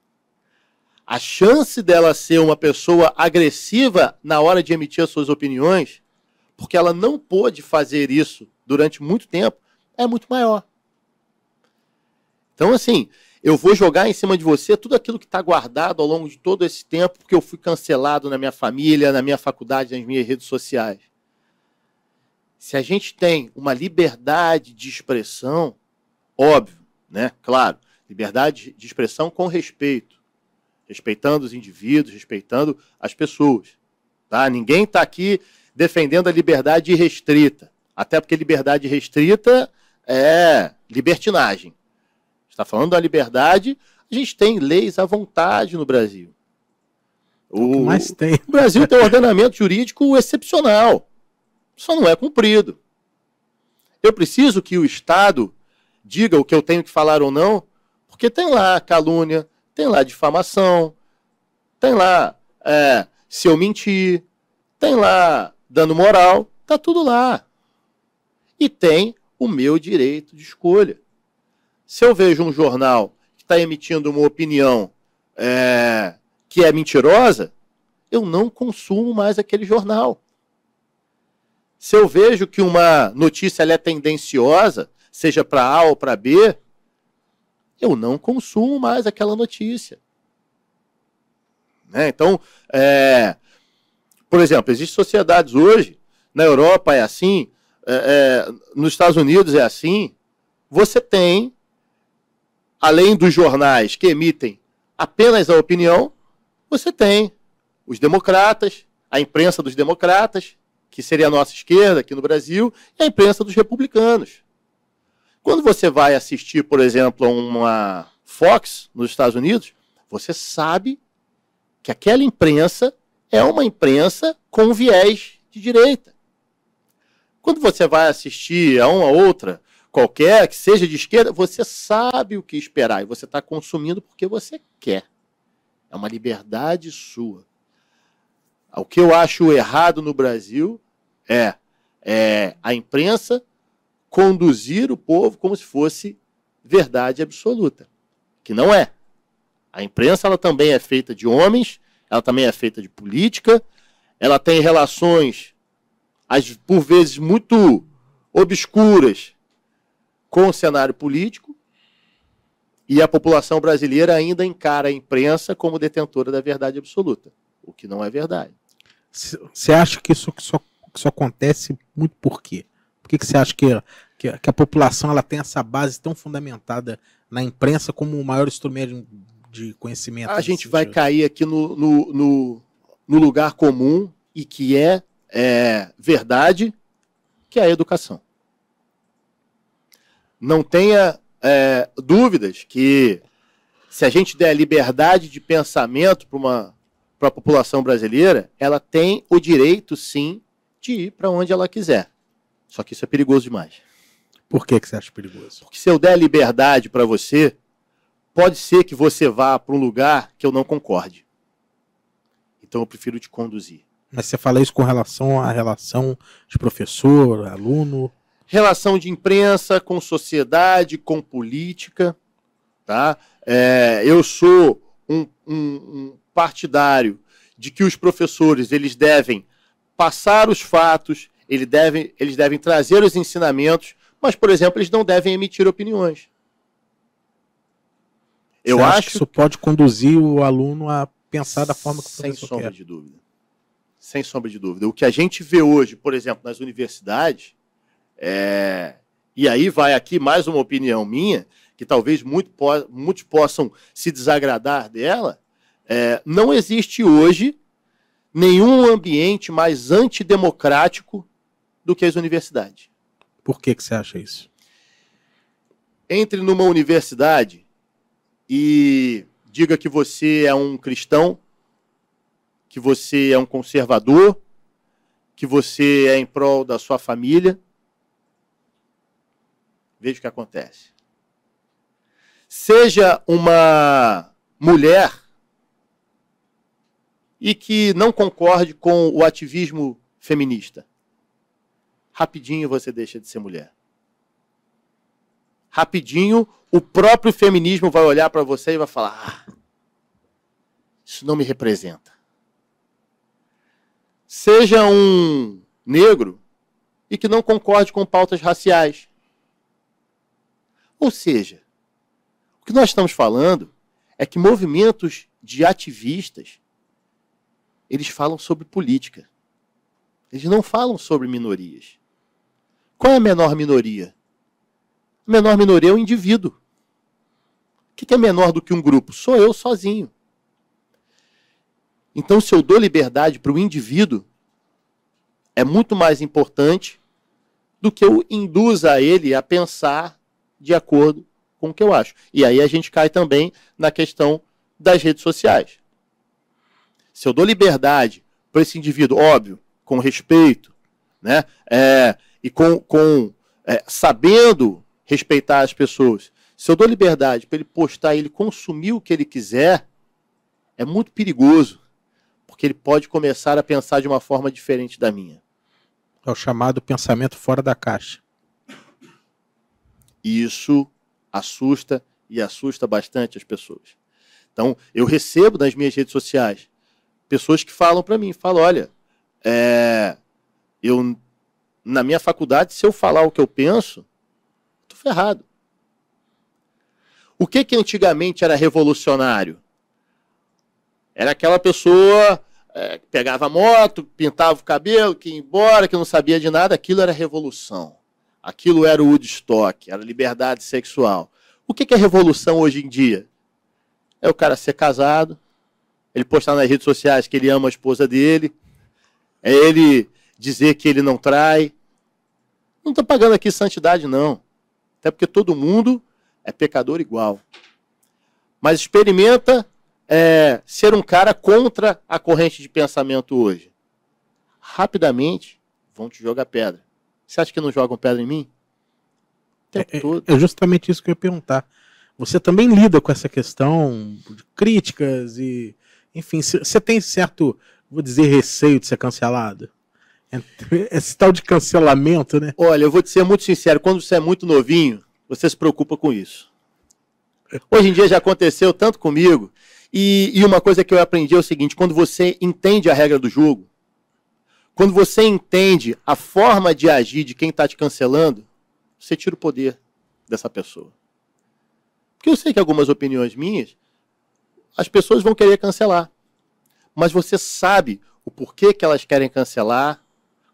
A chance dela ser uma pessoa agressiva na hora de emitir as suas opiniões, porque ela não pôde fazer isso durante muito tempo, é muito maior. Então, assim, eu vou jogar em cima de você tudo aquilo que está guardado ao longo de todo esse tempo, porque eu fui cancelado na minha família, na minha faculdade, nas minhas redes sociais. Se a gente tem uma liberdade de expressão, óbvio, né? Claro, liberdade de expressão com respeito, respeitando os indivíduos, respeitando as pessoas, tá? Ninguém está aqui defendendo a liberdade restrita, até porque liberdade restrita é libertinagem está falando da liberdade, a gente tem leis à vontade no Brasil. É o, tem. o Brasil tem um ordenamento jurídico excepcional. Só não é cumprido. Eu preciso que o Estado diga o que eu tenho que falar ou não, porque tem lá calúnia, tem lá difamação, tem lá é, se eu mentir, tem lá dano moral, tá tudo lá. E tem o meu direito de escolha. Se eu vejo um jornal que está emitindo uma opinião é, que é mentirosa, eu não consumo mais aquele jornal. Se eu vejo que uma notícia é tendenciosa, seja para A ou para B, eu não consumo mais aquela notícia. Né? Então, é, por exemplo, existem sociedades hoje, na Europa é assim, é, é, nos Estados Unidos é assim, você tem além dos jornais que emitem apenas a opinião, você tem os democratas, a imprensa dos democratas, que seria a nossa esquerda aqui no Brasil, e a imprensa dos republicanos. Quando você vai assistir, por exemplo, a uma Fox nos Estados Unidos, você sabe que aquela imprensa é uma imprensa com viés de direita. Quando você vai assistir a uma outra qualquer, que seja de esquerda, você sabe o que esperar e você está consumindo porque você quer. É uma liberdade sua. O que eu acho errado no Brasil é, é a imprensa conduzir o povo como se fosse verdade absoluta, que não é. A imprensa ela também é feita de homens, ela também é feita de política, ela tem relações, às, por vezes, muito obscuras com o cenário político e a população brasileira ainda encara a imprensa como detentora da verdade absoluta, o que não é verdade. Você acha que isso, que só, que isso acontece muito por quê? Por que, você acha que, que, que, a população ela tem essa base tão fundamentada na imprensa como o maior instrumento de conhecimento? A gente vai cair aqui no, no, no, no, lugar comum e que é, é verdade, que é a educação não tenha é, dúvidas que se a gente der liberdade de pensamento para uma para a população brasileira, ela tem o direito sim de ir para onde ela quiser. Só que isso é perigoso demais. Por que, que você acha perigoso? Porque se eu der liberdade para você, pode ser que você vá para um lugar que eu não concorde. Então eu prefiro te conduzir. Mas você fala isso com relação à relação de professor, aluno? relação de imprensa com sociedade, com política. Tá? É, eu sou um, um, um partidário de que os professores eles devem passar os fatos, eles devem, eles devem trazer os ensinamentos, mas, por exemplo, eles não devem emitir opiniões. Eu Você acho que isso que... pode conduzir o aluno a pensar da forma que o professor Sem sombra quer. de dúvida. Sem sombra de dúvida. O que a gente vê hoje, por exemplo, nas universidades, é, e aí vai aqui mais uma opinião minha, que talvez muito, muitos possam se desagradar dela. É, não existe hoje nenhum ambiente mais antidemocrático do que as universidades. Por que, que você acha isso? Entre numa universidade e diga que você é um cristão, que você é um conservador, que você é em prol da sua família Veja o que acontece. Seja uma mulher e que não concorde com o ativismo feminista. Rapidinho você deixa de ser mulher. Rapidinho o próprio feminismo vai olhar para você e vai falar: ah, Isso não me representa. Seja um negro e que não concorde com pautas raciais. Ou seja, o que nós estamos falando é que movimentos de ativistas eles falam sobre política. Eles não falam sobre minorias. Qual é a menor minoria? A menor minoria é o indivíduo. O que é menor do que um grupo? Sou eu sozinho. Então, se eu dou liberdade para o indivíduo, é muito mais importante do que eu induza ele a pensar de acordo com o que eu acho. E aí a gente cai também na questão das redes sociais. Se eu dou liberdade para esse indivíduo, óbvio, com respeito, né? É, e com, com é, sabendo respeitar as pessoas, se eu dou liberdade para ele postar, ele consumir o que ele quiser, é muito perigoso, porque ele pode começar a pensar de uma forma diferente da minha. É o chamado pensamento fora da caixa. E isso assusta e assusta bastante as pessoas. Então, eu recebo nas minhas redes sociais pessoas que falam para mim, falam, olha, é, eu na minha faculdade, se eu falar o que eu penso, estou ferrado. O que que antigamente era revolucionário? Era aquela pessoa é, que pegava a moto, pintava o cabelo, que ia embora, que não sabia de nada, aquilo era revolução. Aquilo era o Woodstock, era liberdade sexual. O que é revolução hoje em dia? É o cara ser casado, ele postar nas redes sociais que ele ama a esposa dele, é ele dizer que ele não trai. Não estou pagando aqui santidade, não. Até porque todo mundo é pecador igual. Mas experimenta é, ser um cara contra a corrente de pensamento hoje. Rapidamente vão te jogar pedra. Você acha que não jogam pedra em mim? É, é, é, justamente isso que eu ia perguntar. Você também lida com essa questão de críticas e, enfim, você tem certo, vou dizer, receio de ser cancelado? [laughs] Esse tal de cancelamento, né? Olha, eu vou te ser muito sincero, quando você é muito novinho, você se preocupa com isso. Hoje em dia já aconteceu tanto comigo, e, e uma coisa que eu aprendi é o seguinte: quando você entende a regra do jogo, quando você entende a forma de agir de quem está te cancelando, você tira o poder dessa pessoa. Porque eu sei que algumas opiniões minhas, as pessoas vão querer cancelar. Mas você sabe o porquê que elas querem cancelar,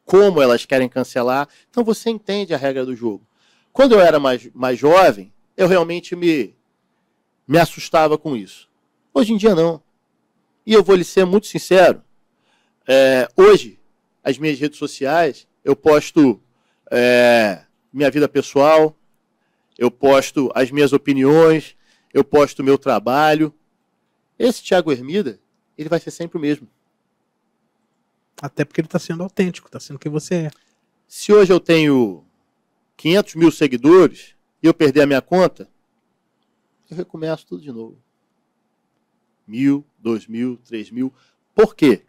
como elas querem cancelar. Então você entende a regra do jogo. Quando eu era mais, mais jovem, eu realmente me, me assustava com isso. Hoje em dia, não. E eu vou lhe ser muito sincero. É, hoje, as minhas redes sociais, eu posto é, minha vida pessoal, eu posto as minhas opiniões, eu posto o meu trabalho. Esse Tiago Hermida, ele vai ser sempre o mesmo. Até porque ele está sendo autêntico, está sendo quem você é. Se hoje eu tenho 500 mil seguidores e eu perder a minha conta, eu recomeço tudo de novo. Mil, dois mil, três mil. Por quê?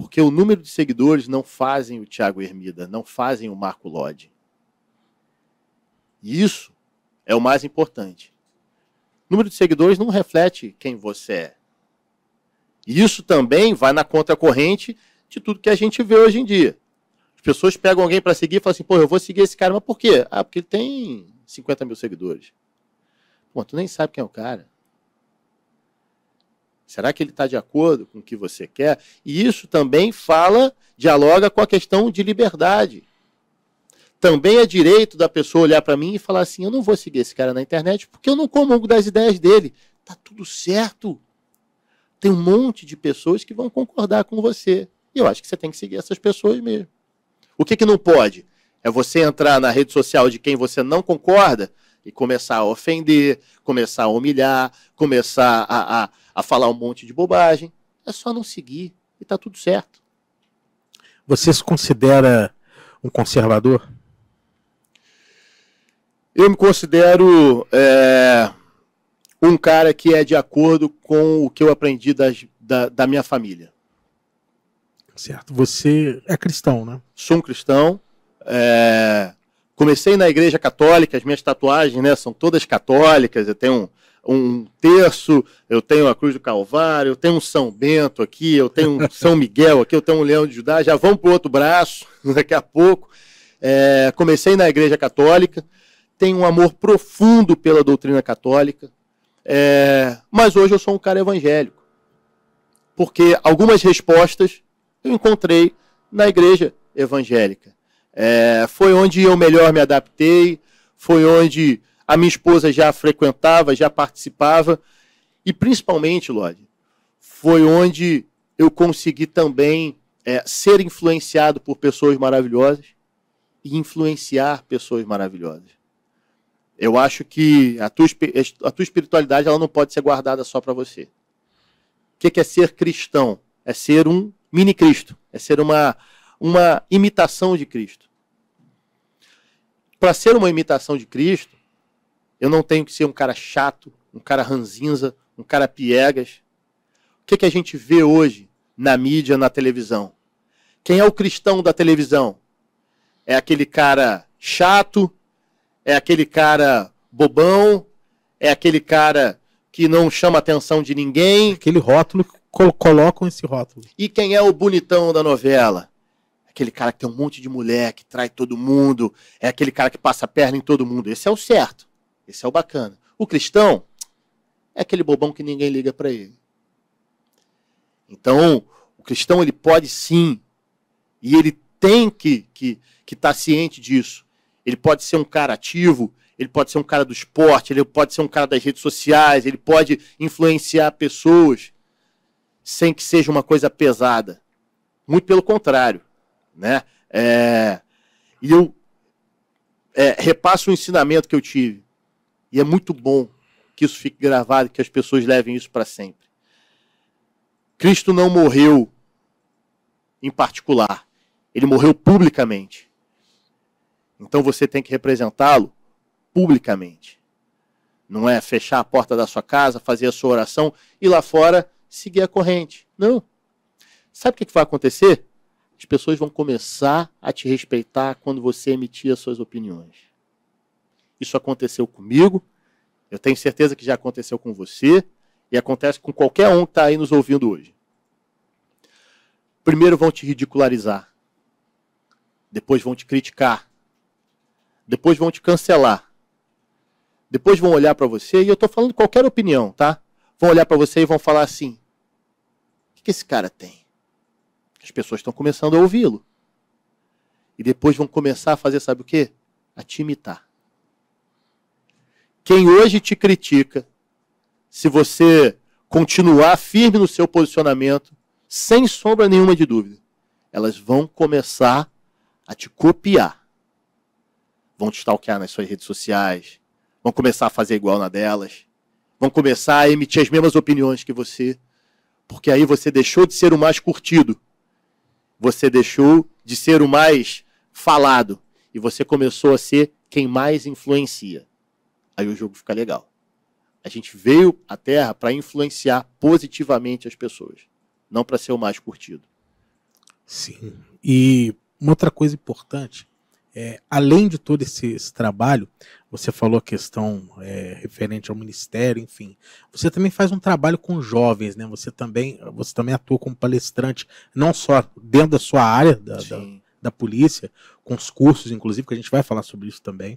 Porque o número de seguidores não fazem o Tiago Hermida, não fazem o Marco Lodi. E isso é o mais importante. O número de seguidores não reflete quem você é. E isso também vai na contracorrente de tudo que a gente vê hoje em dia. As pessoas pegam alguém para seguir e falam assim, pô, eu vou seguir esse cara, mas por quê? Ah, porque ele tem 50 mil seguidores. Pô, tu nem sabe quem é o cara. Será que ele está de acordo com o que você quer? E isso também fala, dialoga com a questão de liberdade. Também é direito da pessoa olhar para mim e falar assim: eu não vou seguir esse cara na internet porque eu não comungo das ideias dele. Tá tudo certo. Tem um monte de pessoas que vão concordar com você. E eu acho que você tem que seguir essas pessoas mesmo. O que, que não pode? É você entrar na rede social de quem você não concorda e começar a ofender, começar a humilhar, começar a, a a falar um monte de bobagem. É só não seguir e tá tudo certo. Você se considera um conservador? Eu me considero é, um cara que é de acordo com o que eu aprendi das, da, da minha família. Certo. Você é cristão, né? Sou um cristão. É... Comecei na igreja católica, as minhas tatuagens né, são todas católicas. Eu tenho um terço, eu tenho a Cruz do Calvário, eu tenho um São Bento aqui, eu tenho um São Miguel aqui, eu tenho um Leão de Judá, já vão para o outro braço [laughs] daqui a pouco. É, comecei na Igreja Católica, tenho um amor profundo pela doutrina católica, é, mas hoje eu sou um cara evangélico, porque algumas respostas eu encontrei na Igreja Evangélica. É, foi onde eu melhor me adaptei, foi onde a minha esposa já frequentava, já participava. E principalmente, Lodi, foi onde eu consegui também é, ser influenciado por pessoas maravilhosas e influenciar pessoas maravilhosas. Eu acho que a tua, a tua espiritualidade ela não pode ser guardada só para você. O que é ser cristão? É ser um mini Cristo, é ser uma, uma imitação de Cristo. Para ser uma imitação de Cristo, eu não tenho que ser um cara chato, um cara ranzinza, um cara piegas. O que, que a gente vê hoje na mídia, na televisão? Quem é o cristão da televisão? É aquele cara chato, é aquele cara bobão, é aquele cara que não chama atenção de ninguém. Aquele rótulo, col colocam esse rótulo. E quem é o bonitão da novela? Aquele cara que tem um monte de mulher, que trai todo mundo, é aquele cara que passa a perna em todo mundo. Esse é o certo. Esse é o bacana. O cristão é aquele bobão que ninguém liga para ele. Então, o cristão ele pode sim, e ele tem que estar que, que tá ciente disso. Ele pode ser um cara ativo, ele pode ser um cara do esporte, ele pode ser um cara das redes sociais, ele pode influenciar pessoas sem que seja uma coisa pesada. Muito pelo contrário, né? É, e eu é, repasso o ensinamento que eu tive. E é muito bom que isso fique gravado, que as pessoas levem isso para sempre. Cristo não morreu em particular, ele morreu publicamente. Então você tem que representá-lo publicamente. Não é fechar a porta da sua casa, fazer a sua oração e lá fora seguir a corrente. Não. Sabe o que vai acontecer? As pessoas vão começar a te respeitar quando você emitir as suas opiniões. Isso aconteceu comigo, eu tenho certeza que já aconteceu com você e acontece com qualquer um que está aí nos ouvindo hoje. Primeiro vão te ridicularizar, depois vão te criticar, depois vão te cancelar, depois vão olhar para você e eu estou falando qualquer opinião, tá? Vão olhar para você e vão falar assim: o que, que esse cara tem? As pessoas estão começando a ouvi-lo. E depois vão começar a fazer, sabe o quê? A te imitar. Quem hoje te critica, se você continuar firme no seu posicionamento, sem sombra nenhuma de dúvida, elas vão começar a te copiar. Vão te stalkear nas suas redes sociais, vão começar a fazer igual na delas, vão começar a emitir as mesmas opiniões que você, porque aí você deixou de ser o mais curtido, você deixou de ser o mais falado e você começou a ser quem mais influencia. Aí o jogo fica legal. A gente veio à Terra para influenciar positivamente as pessoas, não para ser o mais curtido. Sim. E uma outra coisa importante é, além de todo esse, esse, trabalho, você falou a questão é, referente ao ministério, enfim, você também faz um trabalho com jovens, né? Você também, você também atua como palestrante, não só dentro da sua área da, da, da, polícia, com os cursos, inclusive, que a gente vai falar sobre isso também,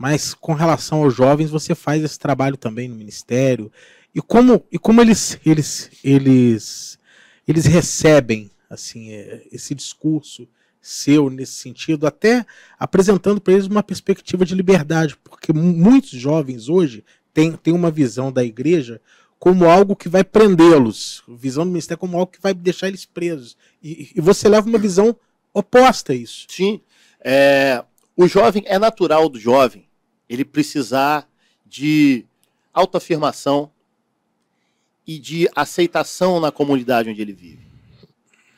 mas com relação aos jovens, você faz esse trabalho também no ministério. E como, e como eles, eles, eles, eles recebem assim é, esse discurso seu nesse sentido, até apresentando para eles uma perspectiva de liberdade, porque muitos jovens hoje têm, têm uma visão da igreja como algo que vai prendê-los, visão do ministério como algo que vai deixar eles presos. E, e você leva uma visão oposta a isso. Sim. É, o jovem é natural do jovem ele precisar de autoafirmação e de aceitação na comunidade onde ele vive.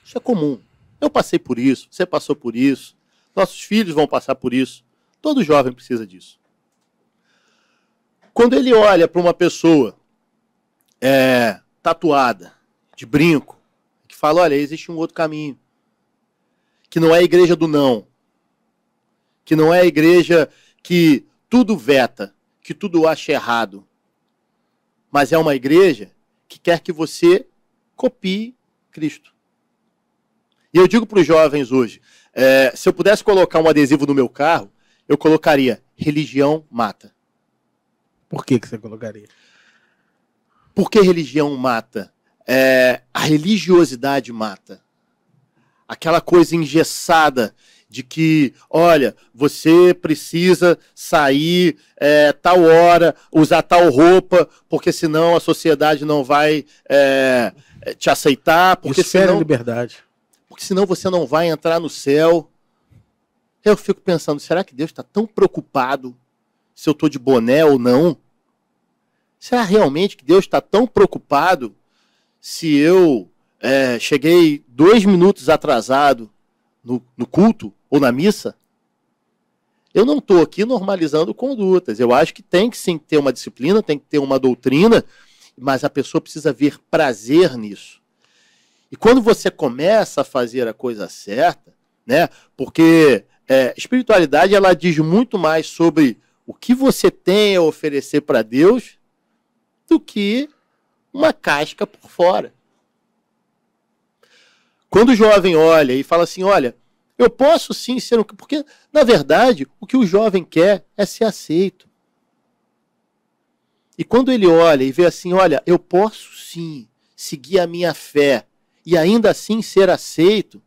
Isso é comum. Eu passei por isso, você passou por isso, nossos filhos vão passar por isso. Todo jovem precisa disso. Quando ele olha para uma pessoa é, tatuada, de brinco, que fala: olha, existe um outro caminho, que não é a igreja do não, que não é a igreja que tudo veta, que tudo acha errado. Mas é uma igreja que quer que você copie Cristo. E eu digo para os jovens hoje: é, se eu pudesse colocar um adesivo no meu carro, eu colocaria religião mata. Por que, que você colocaria? Porque religião mata. É, a religiosidade mata. Aquela coisa engessada de que, olha, você precisa sair é, tal hora, usar tal roupa, porque senão a sociedade não vai é, te aceitar. Porque Isso senão, liberdade. Porque senão você não vai entrar no céu. Eu fico pensando, será que Deus está tão preocupado se eu estou de boné ou não? Será realmente que Deus está tão preocupado se eu é, cheguei dois minutos atrasado no, no culto? ou na missa. Eu não estou aqui normalizando condutas. Eu acho que tem que sim ter uma disciplina, tem que ter uma doutrina, mas a pessoa precisa ver prazer nisso. E quando você começa a fazer a coisa certa, né? Porque é, espiritualidade ela diz muito mais sobre o que você tem a oferecer para Deus do que uma casca por fora. Quando o jovem olha e fala assim, olha, eu posso sim ser um. Porque, na verdade, o que o jovem quer é ser aceito. E quando ele olha e vê assim: olha, eu posso sim seguir a minha fé e ainda assim ser aceito,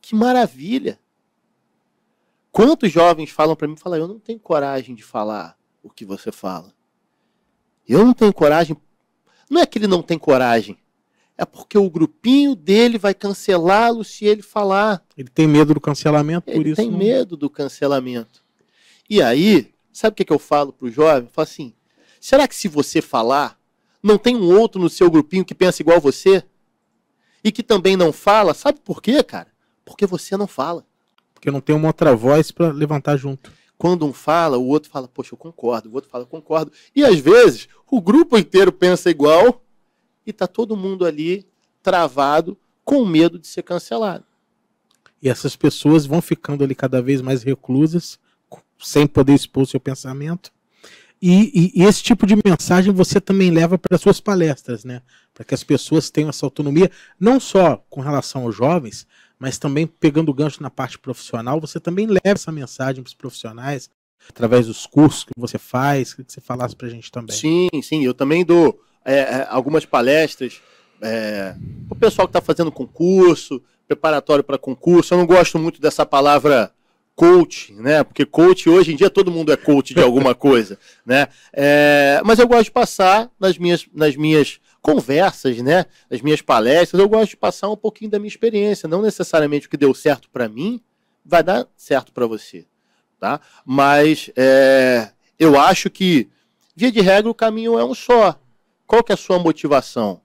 que maravilha! Quantos jovens falam para mim, falam, eu não tenho coragem de falar o que você fala. Eu não tenho coragem. Não é que ele não tem coragem é porque o grupinho dele vai cancelá-lo se ele falar. Ele tem medo do cancelamento, ele por isso. Ele tem não... medo do cancelamento. E aí, sabe o que, é que eu falo para o jovem? Eu falo assim: será que se você falar, não tem um outro no seu grupinho que pensa igual você? E que também não fala? Sabe por quê, cara? Porque você não fala. Porque não tem uma outra voz para levantar junto. Quando um fala, o outro fala, poxa, eu concordo. O outro fala, eu concordo. E às vezes, o grupo inteiro pensa igual e está todo mundo ali travado com medo de ser cancelado. E essas pessoas vão ficando ali cada vez mais reclusas, sem poder expor seu pensamento. E, e, e esse tipo de mensagem você também leva para suas palestras, né? Para que as pessoas tenham essa autonomia, não só com relação aos jovens, mas também pegando o gancho na parte profissional, você também leva essa mensagem para os profissionais, através dos cursos que você faz, que você falasse para a gente também. Sim, sim, eu também dou é, é, algumas palestras é, o pessoal que está fazendo concurso, preparatório para concurso. Eu não gosto muito dessa palavra coach, né? Porque coach hoje em dia todo mundo é coach de alguma [laughs] coisa, né? É, mas eu gosto de passar nas minhas, nas minhas conversas, né? Nas minhas palestras, eu gosto de passar um pouquinho da minha experiência, não necessariamente o que deu certo para mim vai dar certo para você, tá? Mas é, eu acho que via de regra o caminho é um só, qual que é a sua motivação?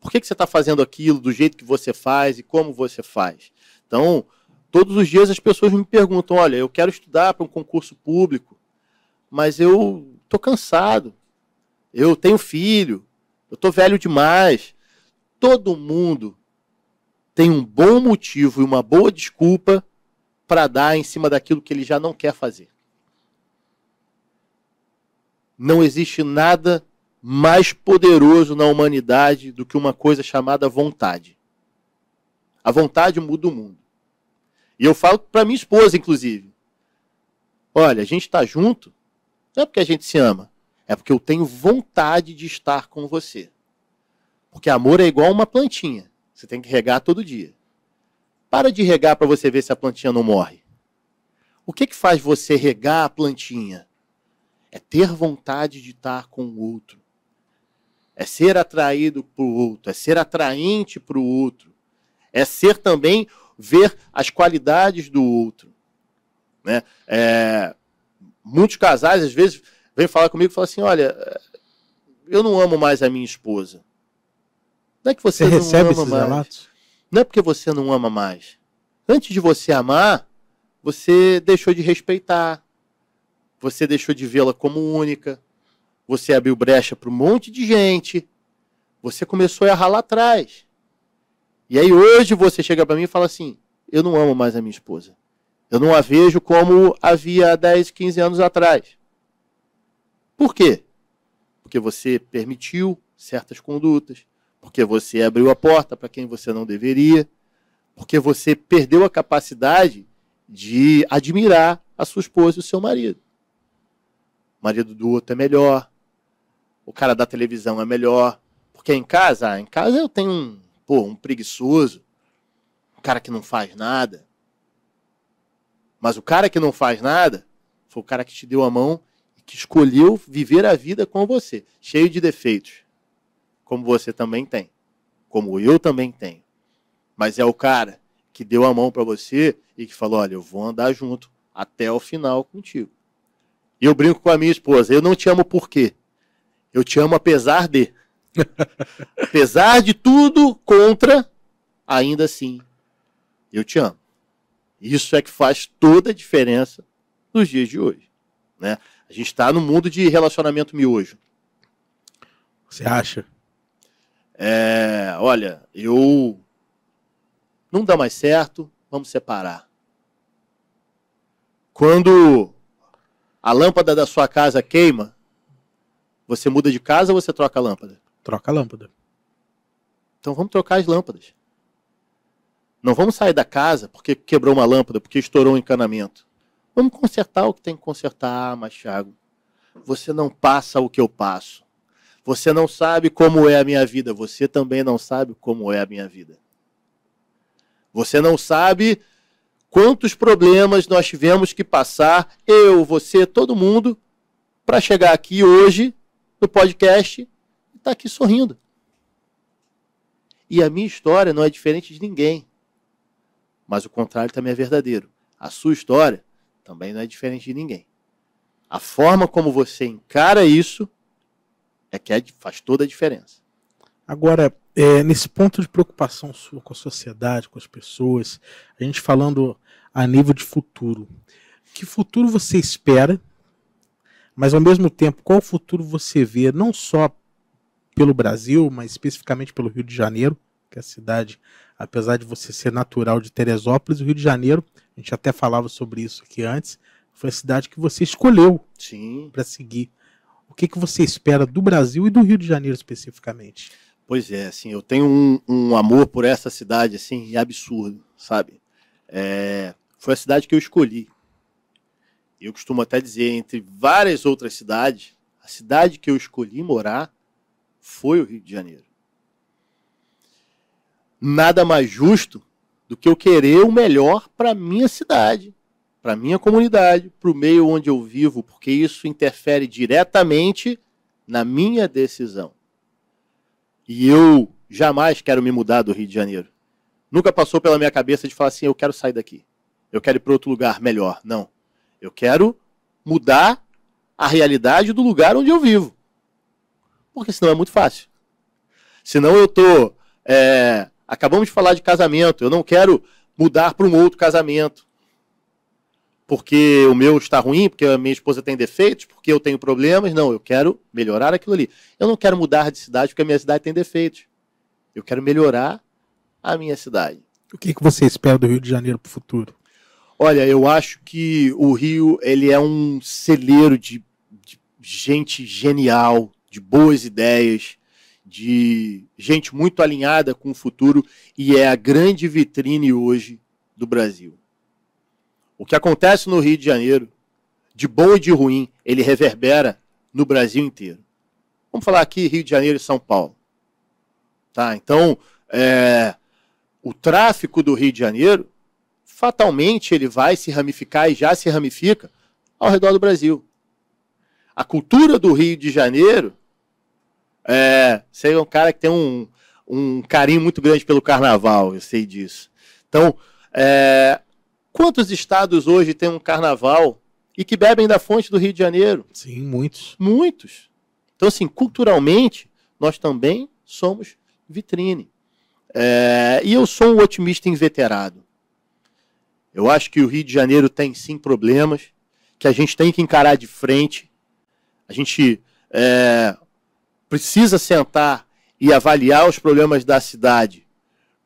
Por que, que você está fazendo aquilo do jeito que você faz e como você faz? Então, todos os dias as pessoas me perguntam: olha, eu quero estudar para um concurso público, mas eu estou cansado, eu tenho filho, eu estou velho demais. Todo mundo tem um bom motivo e uma boa desculpa para dar em cima daquilo que ele já não quer fazer. Não existe nada mais poderoso na humanidade do que uma coisa chamada vontade. A vontade muda o mundo. E eu falo para minha esposa, inclusive. Olha, a gente está junto, não é porque a gente se ama, é porque eu tenho vontade de estar com você. Porque amor é igual uma plantinha, você tem que regar todo dia. Para de regar para você ver se a plantinha não morre. O que, que faz você regar a plantinha? É ter vontade de estar com o outro é ser atraído para o outro, é ser atraente para o outro, é ser também ver as qualidades do outro. Né? É, muitos casais, às vezes, vêm falar comigo e falam assim: olha, eh, eu não amo mais a minha esposa. Não é que você, você recebe esses mais. relatos? Não é porque você não ama mais. Antes de você amar, você deixou de respeitar, você deixou de vê-la como única, você abriu brecha para um monte de gente, você começou a errar lá atrás. E aí hoje você chega para mim e fala assim: eu não amo mais a minha esposa. Eu não a vejo como havia 10, 15 anos atrás. Por quê? Porque você permitiu certas condutas, porque você abriu a porta para quem você não deveria, porque você perdeu a capacidade de admirar a sua esposa e o seu marido. O marido do outro é melhor, o cara da televisão é melhor. Porque em casa, em casa eu tenho um, pô, um preguiçoso, um cara que não faz nada. Mas o cara que não faz nada foi o cara que te deu a mão e que escolheu viver a vida com você, cheio de defeitos, como você também tem, como eu também tenho. Mas é o cara que deu a mão para você e que falou: "Olha, eu vou andar junto até o final contigo". E eu brinco com a minha esposa, eu não te amo por quê? Eu te amo apesar de. apesar de tudo, contra, ainda assim, eu te amo. Isso é que faz toda a diferença nos dias de hoje. Né? A gente está no mundo de relacionamento miojo. Você acha? É, olha, eu. Não dá mais certo, vamos separar. Quando a lâmpada da sua casa queima, você muda de casa ou você troca a lâmpada? Troca a lâmpada. Então vamos trocar as lâmpadas. Não vamos sair da casa porque quebrou uma lâmpada, porque estourou um encanamento. Vamos consertar o que tem que consertar, ah, você não passa o que eu passo. Você não sabe como é a minha vida, você também não sabe como é a minha vida. Você não sabe quantos problemas nós tivemos que passar, eu, você, todo mundo, para chegar aqui hoje no podcast e está aqui sorrindo. E a minha história não é diferente de ninguém. Mas o contrário também é verdadeiro. A sua história também não é diferente de ninguém. A forma como você encara isso é que é, faz toda a diferença. Agora, é, nesse ponto de preocupação sua com a sociedade, com as pessoas, a gente falando a nível de futuro, que futuro você espera mas ao mesmo tempo, qual futuro você vê não só pelo Brasil, mas especificamente pelo Rio de Janeiro, que é a cidade, apesar de você ser natural de Teresópolis, o Rio de Janeiro, a gente até falava sobre isso aqui antes, foi a cidade que você escolheu para seguir. O que, que você espera do Brasil e do Rio de Janeiro especificamente? Pois é, assim, eu tenho um, um amor por essa cidade, assim, absurdo, sabe? É, foi a cidade que eu escolhi, eu costumo até dizer, entre várias outras cidades, a cidade que eu escolhi morar foi o Rio de Janeiro. Nada mais justo do que eu querer o melhor para minha cidade, para minha comunidade, para o meio onde eu vivo, porque isso interfere diretamente na minha decisão. E eu jamais quero me mudar do Rio de Janeiro. Nunca passou pela minha cabeça de falar assim, eu quero sair daqui. Eu quero ir para outro lugar melhor. Não. Eu quero mudar a realidade do lugar onde eu vivo. Porque senão é muito fácil. Senão eu tô. É, acabamos de falar de casamento. Eu não quero mudar para um outro casamento. Porque o meu está ruim, porque a minha esposa tem defeitos, porque eu tenho problemas. Não, eu quero melhorar aquilo ali. Eu não quero mudar de cidade porque a minha cidade tem defeitos. Eu quero melhorar a minha cidade. O que, que você espera do Rio de Janeiro para o futuro? Olha, eu acho que o Rio ele é um celeiro de, de gente genial, de boas ideias, de gente muito alinhada com o futuro e é a grande vitrine hoje do Brasil. O que acontece no Rio de Janeiro, de bom e de ruim, ele reverbera no Brasil inteiro. Vamos falar aqui Rio de Janeiro e São Paulo. Tá? Então, é, o tráfico do Rio de Janeiro fatalmente ele vai se ramificar e já se ramifica ao redor do Brasil. A cultura do Rio de Janeiro é, você é um cara que tem um, um carinho muito grande pelo carnaval, eu sei disso. Então, é, quantos estados hoje têm um carnaval e que bebem da fonte do Rio de Janeiro? Sim, muitos. Muitos. Então, assim, culturalmente, nós também somos vitrine. É, e eu sou um otimista inveterado. Eu acho que o Rio de Janeiro tem sim problemas que a gente tem que encarar de frente. A gente é, precisa sentar e avaliar os problemas da cidade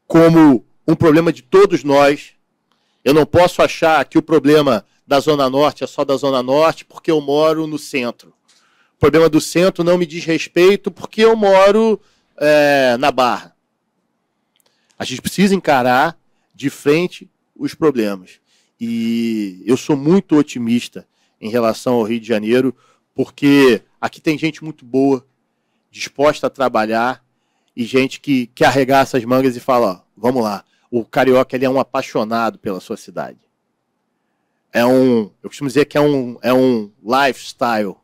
como um problema de todos nós. Eu não posso achar que o problema da Zona Norte é só da Zona Norte porque eu moro no centro. O problema do centro não me diz respeito porque eu moro é, na Barra. A gente precisa encarar de frente os problemas. E eu sou muito otimista em relação ao Rio de Janeiro, porque aqui tem gente muito boa, disposta a trabalhar, e gente que, que arregaça as mangas e fala: ó, vamos lá. O carioca ele é um apaixonado pela sua cidade. É um, eu costumo dizer que é um, é um lifestyle,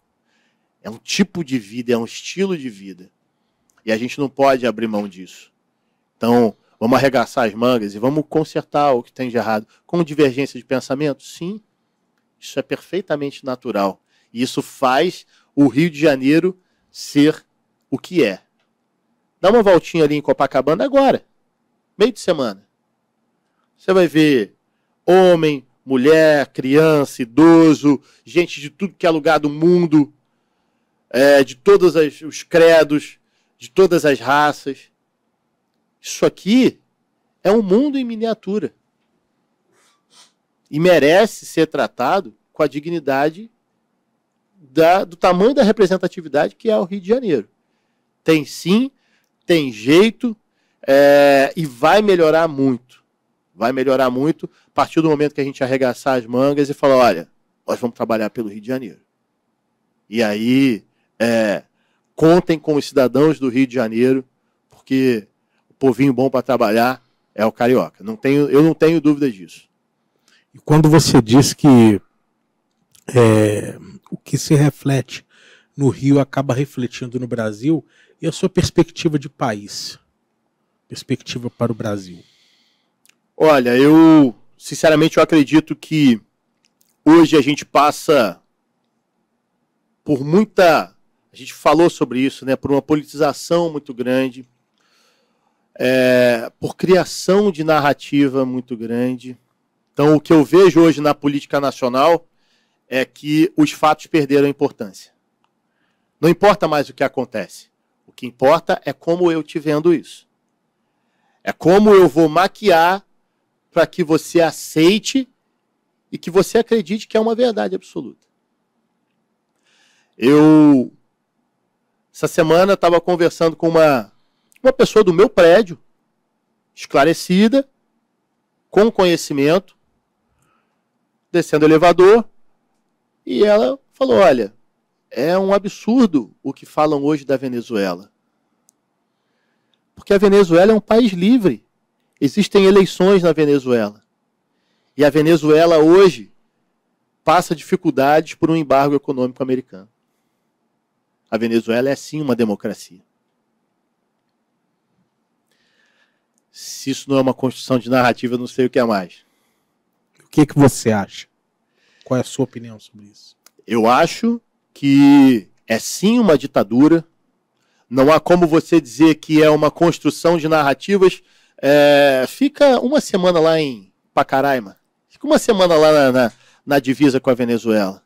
é um tipo de vida, é um estilo de vida. E a gente não pode abrir mão disso. Então, Vamos arregaçar as mangas e vamos consertar o que tem de errado. Com divergência de pensamento? Sim. Isso é perfeitamente natural. E isso faz o Rio de Janeiro ser o que é. Dá uma voltinha ali em Copacabana agora, meio de semana. Você vai ver homem, mulher, criança, idoso, gente de tudo que é lugar do mundo, é, de todos os credos, de todas as raças. Isso aqui é um mundo em miniatura. E merece ser tratado com a dignidade da, do tamanho da representatividade que é o Rio de Janeiro. Tem sim, tem jeito é, e vai melhorar muito. Vai melhorar muito a partir do momento que a gente arregaçar as mangas e falar: olha, nós vamos trabalhar pelo Rio de Janeiro. E aí, é, contem com os cidadãos do Rio de Janeiro, porque povinho bom para trabalhar é o carioca. Não tenho, eu não tenho dúvida disso. E quando você diz que é, o que se reflete no Rio acaba refletindo no Brasil, e a sua perspectiva de país? Perspectiva para o Brasil? Olha, eu sinceramente eu acredito que hoje a gente passa por muita. A gente falou sobre isso, né? Por uma politização muito grande é, por criação de narrativa muito grande. Então, o que eu vejo hoje na política nacional é que os fatos perderam importância. Não importa mais o que acontece. O que importa é como eu te vendo isso. É como eu vou maquiar para que você aceite e que você acredite que é uma verdade absoluta. Eu essa semana estava conversando com uma uma pessoa do meu prédio, esclarecida, com conhecimento, descendo o elevador, e ela falou: Olha, é um absurdo o que falam hoje da Venezuela. Porque a Venezuela é um país livre. Existem eleições na Venezuela. E a Venezuela hoje passa dificuldades por um embargo econômico americano. A Venezuela é sim uma democracia. se isso não é uma construção de narrativa, eu não sei o que é mais. O que, que você acha? Qual é a sua opinião sobre isso? Eu acho que é sim uma ditadura. Não há como você dizer que é uma construção de narrativas. É, fica uma semana lá em Pacaraima. Fica uma semana lá na, na, na divisa com a Venezuela.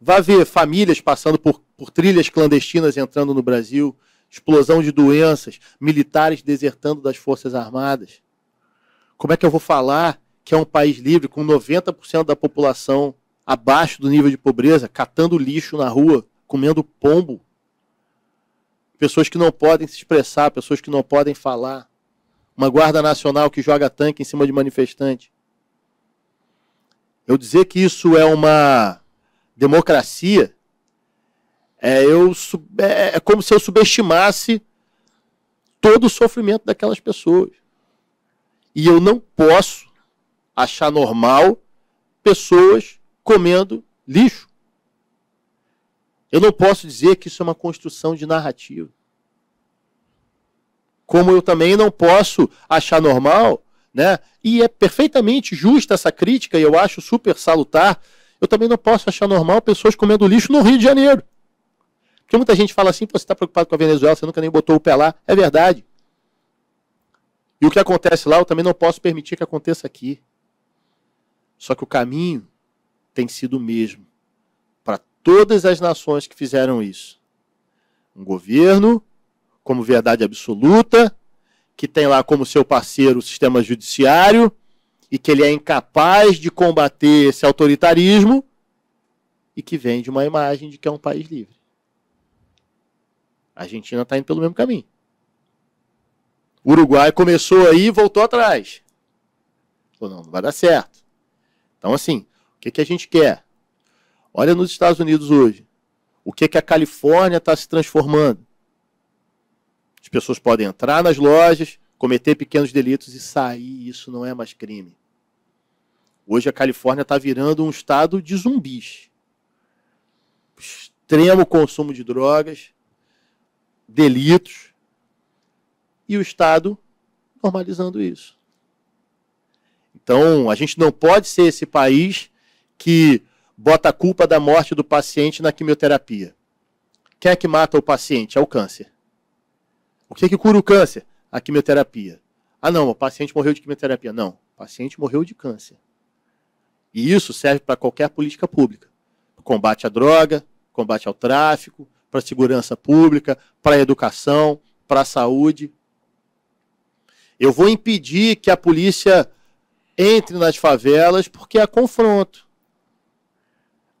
Vai ver famílias passando por, por trilhas clandestinas entrando no Brasil explosão de doenças, militares desertando das Forças Armadas. Como é que eu vou falar que é um país livre com 90% da população abaixo do nível de pobreza, catando lixo na rua, comendo pombo? Pessoas que não podem se expressar, pessoas que não podem falar. Uma guarda nacional que joga tanque em cima de manifestante. Eu dizer que isso é uma democracia é, eu, é, é como se eu subestimasse todo o sofrimento daquelas pessoas. E eu não posso achar normal pessoas comendo lixo. Eu não posso dizer que isso é uma construção de narrativa. Como eu também não posso achar normal, né? E é perfeitamente justa essa crítica, e eu acho super salutar. Eu também não posso achar normal pessoas comendo lixo no Rio de Janeiro. Porque muita gente fala assim, Pô, você está preocupado com a Venezuela, você nunca nem botou o pé lá. É verdade. E o que acontece lá, eu também não posso permitir que aconteça aqui. Só que o caminho tem sido o mesmo para todas as nações que fizeram isso. Um governo como verdade absoluta, que tem lá como seu parceiro o sistema judiciário e que ele é incapaz de combater esse autoritarismo e que vende uma imagem de que é um país livre. A Argentina está indo pelo mesmo caminho. O Uruguai começou aí e voltou atrás. Falou, não, não vai dar certo. Então, assim, o que, que a gente quer? Olha nos Estados Unidos hoje. O que, que a Califórnia está se transformando? As pessoas podem entrar nas lojas, cometer pequenos delitos e sair. Isso não é mais crime. Hoje a Califórnia está virando um estado de zumbis. Extremo consumo de drogas, delitos, e o Estado normalizando isso. Então, a gente não pode ser esse país que bota a culpa da morte do paciente na quimioterapia. Quem é que mata o paciente? É o câncer. O que é que cura o câncer? A quimioterapia. Ah, não, o paciente morreu de quimioterapia. Não, o paciente morreu de câncer. E isso serve para qualquer política pública. Combate à droga, combate ao tráfico, para a segurança pública, para a educação, para a saúde. Eu vou impedir que a polícia entre nas favelas porque há é confronto.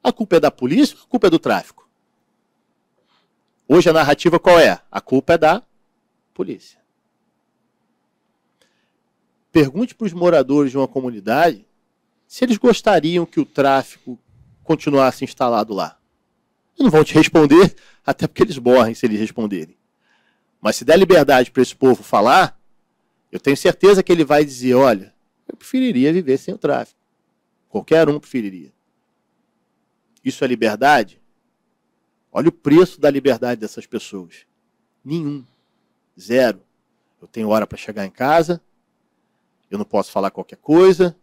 A culpa é da polícia ou a culpa é do tráfico? Hoje a narrativa qual é? A culpa é da polícia. Pergunte para os moradores de uma comunidade se eles gostariam que o tráfico continuasse instalado lá não vão te responder, até porque eles morrem se eles responderem. Mas se der liberdade para esse povo falar, eu tenho certeza que ele vai dizer: olha, eu preferiria viver sem o tráfico. Qualquer um preferiria. Isso é liberdade? Olha o preço da liberdade dessas pessoas: nenhum. Zero. Eu tenho hora para chegar em casa, eu não posso falar qualquer coisa,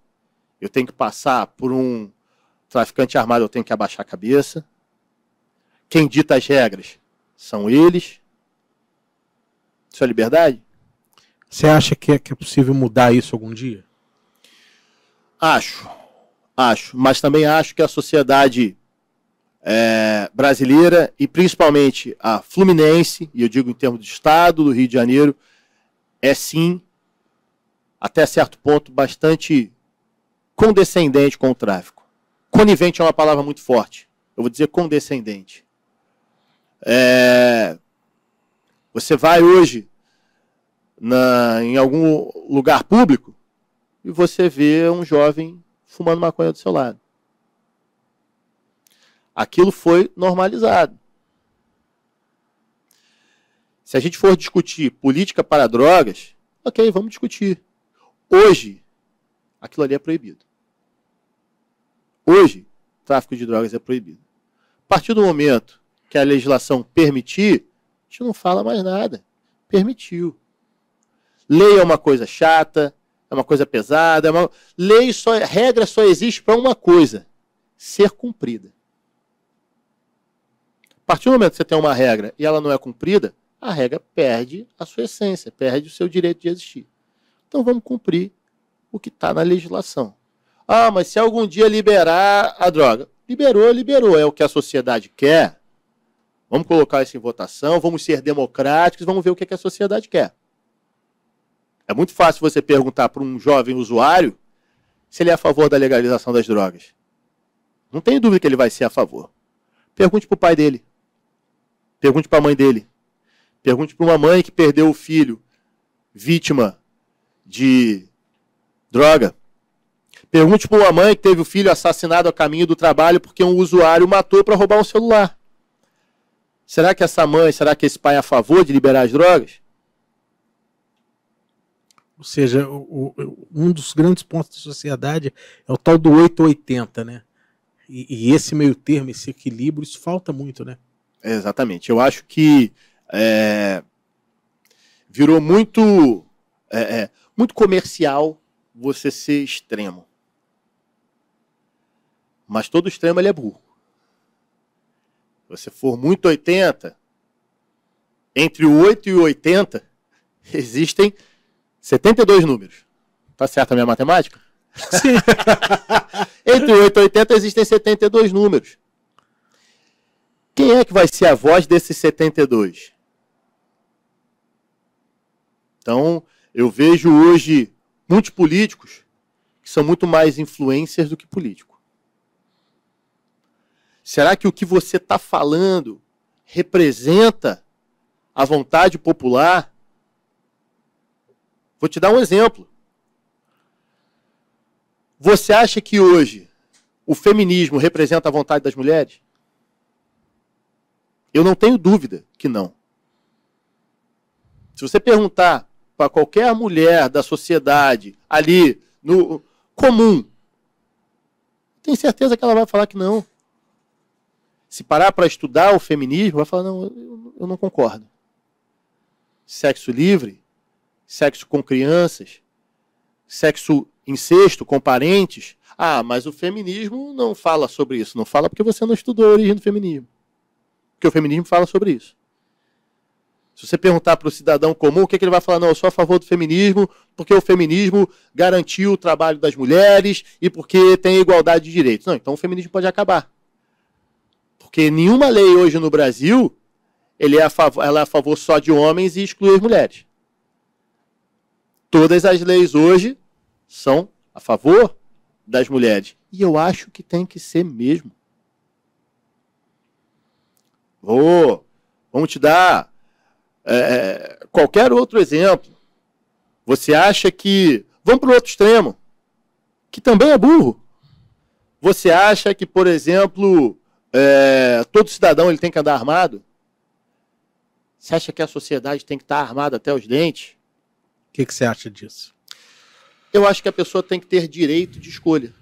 eu tenho que passar por um traficante armado, eu tenho que abaixar a cabeça. Quem dita as regras são eles. Isso é liberdade? Você acha que é, que é possível mudar isso algum dia? Acho, acho. Mas também acho que a sociedade é, brasileira e principalmente a fluminense, e eu digo em termos de Estado do Rio de Janeiro, é sim, até certo ponto, bastante condescendente com o tráfico. Conivente é uma palavra muito forte. Eu vou dizer condescendente. É, você vai hoje na, em algum lugar público e você vê um jovem fumando maconha do seu lado. Aquilo foi normalizado. Se a gente for discutir política para drogas, ok, vamos discutir. Hoje, aquilo ali é proibido. Hoje, tráfico de drogas é proibido. A partir do momento que a legislação permitir, a gente não fala mais nada. Permitiu. Lei é uma coisa chata, é uma coisa pesada. É uma... Lei só, regra só existe para uma coisa: ser cumprida. A partir do momento que você tem uma regra e ela não é cumprida, a regra perde a sua essência, perde o seu direito de existir. Então vamos cumprir o que está na legislação. Ah, mas se algum dia liberar a droga, liberou, liberou, é o que a sociedade quer. Vamos colocar isso em votação, vamos ser democráticos, vamos ver o que, é que a sociedade quer. É muito fácil você perguntar para um jovem usuário se ele é a favor da legalização das drogas. Não tenho dúvida que ele vai ser a favor. Pergunte para o pai dele. Pergunte para a mãe dele. Pergunte para uma mãe que perdeu o filho vítima de droga. Pergunte para uma mãe que teve o filho assassinado a caminho do trabalho porque um usuário matou para roubar um celular. Será que essa mãe, será que esse pai é a favor de liberar as drogas? Ou seja, o, o, um dos grandes pontos da sociedade é o tal do 880, né? E, e esse meio termo, esse equilíbrio, isso falta muito, né? É, exatamente. Eu acho que é, virou muito, é, é, muito comercial você ser extremo. Mas todo extremo ele é burro você for muito 80, entre o 8 e 80 [laughs] existem 72 números. Tá certa a minha matemática? [laughs] Sim. [laughs] entre 8 e 80 existem 72 números. Quem é que vai ser a voz desses 72? Então, eu vejo hoje muitos políticos que são muito mais influencers do que políticos. Será que o que você está falando representa a vontade popular? Vou te dar um exemplo. Você acha que hoje o feminismo representa a vontade das mulheres? Eu não tenho dúvida que não. Se você perguntar para qualquer mulher da sociedade ali no comum, tem certeza que ela vai falar que não se parar para estudar o feminismo, vai falar: não, eu, eu não concordo. Sexo livre, sexo com crianças, sexo incesto com parentes. Ah, mas o feminismo não fala sobre isso. Não fala porque você não estudou a origem do feminismo. Porque o feminismo fala sobre isso. Se você perguntar para o cidadão comum, o que, é que, ele vai falar? Não, eu sou a favor do feminismo, porque o feminismo garantiu o trabalho das mulheres e porque tem igualdade de direitos. Não, então o feminismo pode acabar. Porque nenhuma lei hoje no Brasil ele é a favor, ela é a favor só de homens e exclui as mulheres. Todas as leis hoje são a favor das mulheres. E eu acho que tem que ser mesmo. Vou, vamos te dar é, é qualquer outro exemplo. Você acha que. Vamos para o outro extremo, que também é burro. Você acha que, por exemplo, é, todo cidadão ele tem que andar armado? Você acha que a sociedade tem que estar armada até os dentes? O que, que você acha disso? Eu acho que a pessoa tem que ter direito de escolha.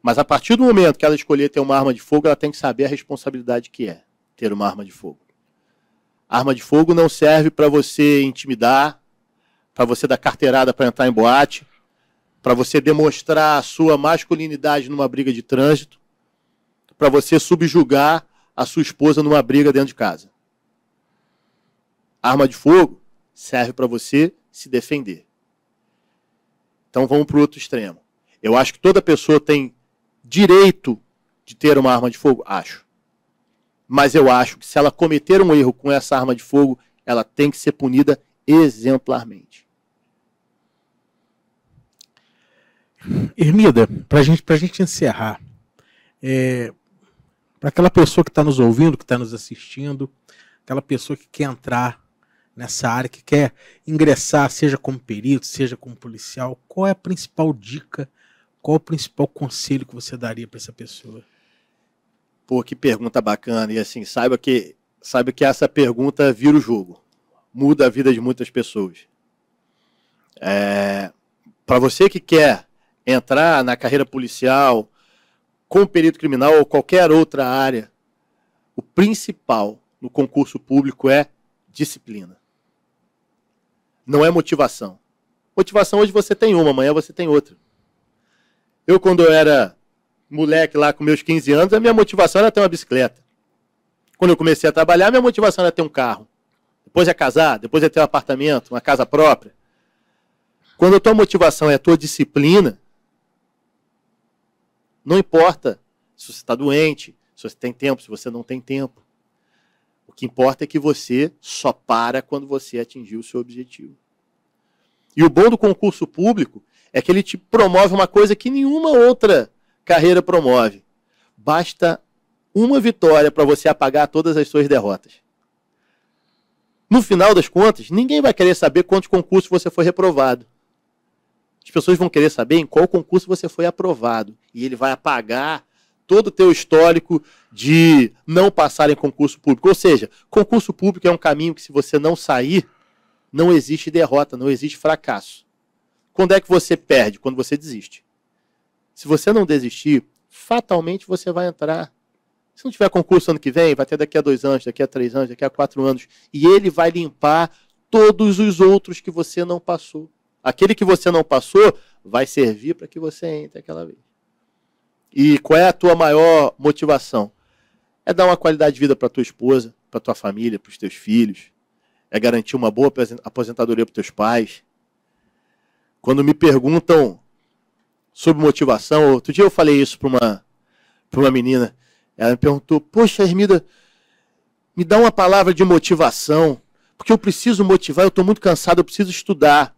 Mas a partir do momento que ela escolher ter uma arma de fogo, ela tem que saber a responsabilidade que é ter uma arma de fogo. Arma de fogo não serve para você intimidar, para você dar carteirada para entrar em boate, para você demonstrar a sua masculinidade numa briga de trânsito para você subjugar a sua esposa numa briga dentro de casa. Arma de fogo serve para você se defender. Então vamos para o outro extremo. Eu acho que toda pessoa tem direito de ter uma arma de fogo? Acho. Mas eu acho que se ela cometer um erro com essa arma de fogo, ela tem que ser punida exemplarmente. Ermida, para gente, a gente encerrar, é, para aquela pessoa que está nos ouvindo, que está nos assistindo, aquela pessoa que quer entrar nessa área, que quer ingressar, seja como perito, seja como policial, qual é a principal dica, qual o principal conselho que você daria para essa pessoa? Pô, que pergunta bacana. E assim, saiba que, saiba que essa pergunta vira o jogo, muda a vida de muitas pessoas. É, para você que quer entrar na carreira policial, com o perito criminal ou qualquer outra área, o principal no concurso público é disciplina. Não é motivação. Motivação hoje você tem uma, amanhã você tem outra. Eu, quando eu era moleque lá com meus 15 anos, a minha motivação era ter uma bicicleta. Quando eu comecei a trabalhar, a minha motivação era ter um carro. Depois é casar, depois é ter um apartamento, uma casa própria. Quando a tua motivação é a tua disciplina, não importa se você está doente, se você tem tempo, se você não tem tempo. O que importa é que você só para quando você atingiu o seu objetivo. E o bom do concurso público é que ele te promove uma coisa que nenhuma outra carreira promove. Basta uma vitória para você apagar todas as suas derrotas. No final das contas, ninguém vai querer saber quantos concursos você foi reprovado. As pessoas vão querer saber em qual concurso você foi aprovado. E ele vai apagar todo o teu histórico de não passar em concurso público. Ou seja, concurso público é um caminho que se você não sair, não existe derrota, não existe fracasso. Quando é que você perde? Quando você desiste. Se você não desistir, fatalmente você vai entrar. Se não tiver concurso ano que vem, vai ter daqui a dois anos, daqui a três anos, daqui a quatro anos. E ele vai limpar todos os outros que você não passou. Aquele que você não passou vai servir para que você entre aquela vez. E qual é a tua maior motivação? É dar uma qualidade de vida para tua esposa, para tua família, para os teus filhos. É garantir uma boa aposentadoria para teus pais. Quando me perguntam sobre motivação, outro dia eu falei isso para uma, uma menina. Ela me perguntou: Poxa, Hermida, me dá uma palavra de motivação, porque eu preciso motivar, eu estou muito cansado, eu preciso estudar.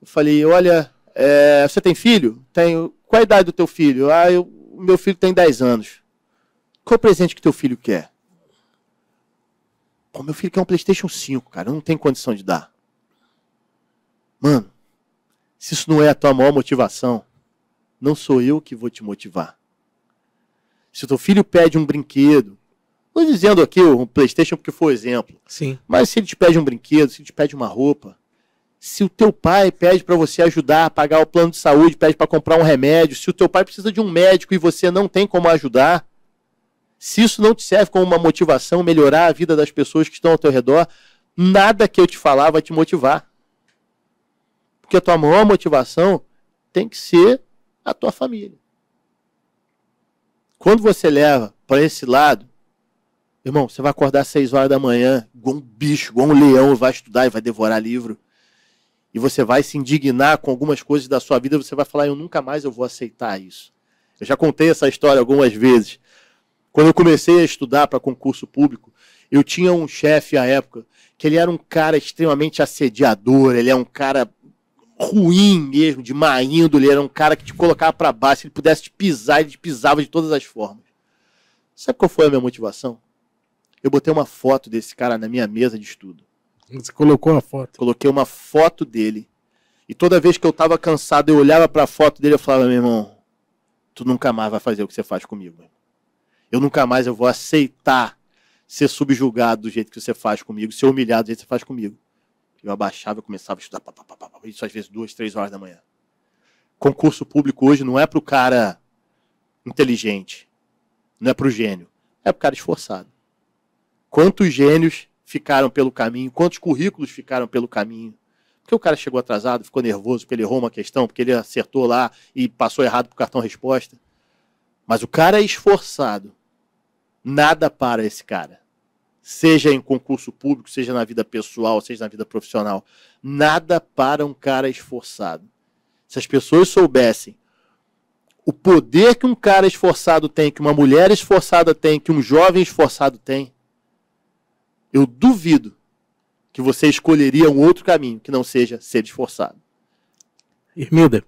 Eu falei, olha, é, você tem filho? Tenho. Qual a idade do teu filho? Ah, eu, meu filho tem 10 anos. Qual o presente que teu filho quer? Pô, meu filho quer um Playstation 5, cara. Eu não tem condição de dar. Mano, se isso não é a tua maior motivação, não sou eu que vou te motivar. Se o teu filho pede um brinquedo, não dizendo aqui um Playstation porque foi exemplo. Sim. Mas se ele te pede um brinquedo, se ele te pede uma roupa, se o teu pai pede para você ajudar a pagar o plano de saúde, pede para comprar um remédio, se o teu pai precisa de um médico e você não tem como ajudar, se isso não te serve como uma motivação, melhorar a vida das pessoas que estão ao teu redor, nada que eu te falar vai te motivar. Porque a tua maior motivação tem que ser a tua família. Quando você leva para esse lado, irmão, você vai acordar às 6 horas da manhã, igual um bicho, igual um leão, vai estudar e vai devorar livro e você vai se indignar com algumas coisas da sua vida, você vai falar, eu nunca mais eu vou aceitar isso. Eu já contei essa história algumas vezes. Quando eu comecei a estudar para concurso público, eu tinha um chefe à época que ele era um cara extremamente assediador, ele é um cara ruim mesmo, de má índole, ele era um cara que te colocava para baixo, se ele pudesse te pisar, ele te pisava de todas as formas. Sabe qual foi a minha motivação? Eu botei uma foto desse cara na minha mesa de estudo. Você colocou a foto. Coloquei uma foto dele. E toda vez que eu tava cansado, eu olhava pra foto dele eu falava, meu irmão, tu nunca mais vai fazer o que você faz comigo. Eu nunca mais eu vou aceitar ser subjugado do jeito que você faz comigo, ser humilhado do jeito que você faz comigo. Eu abaixava, eu começava a estudar, pá, pá, pá, isso às vezes duas, três horas da manhã. Concurso público hoje não é pro cara inteligente, não é pro gênio, é pro cara esforçado. Quantos gênios ficaram pelo caminho, quantos currículos ficaram pelo caminho. Porque o cara chegou atrasado, ficou nervoso, porque ele errou uma questão, porque ele acertou lá e passou errado para o cartão resposta. Mas o cara é esforçado. Nada para esse cara. Seja em concurso público, seja na vida pessoal, seja na vida profissional. Nada para um cara esforçado. Se as pessoas soubessem o poder que um cara esforçado tem, que uma mulher esforçada tem, que um jovem esforçado tem, eu duvido que você escolheria um outro caminho que não seja ser esforçado. Irmida,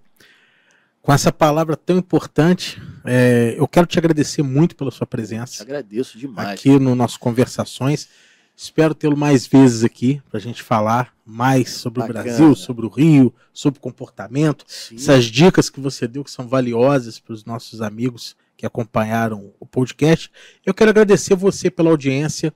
com essa palavra tão importante, é, eu quero te agradecer muito pela sua presença. Eu agradeço demais. Aqui no nosso conversações. Espero tê-lo mais vezes aqui para a gente falar mais sobre Bacana. o Brasil, sobre o Rio, sobre o comportamento. Sim. Essas dicas que você deu que são valiosas para os nossos amigos que acompanharam o podcast. Eu quero agradecer você pela audiência.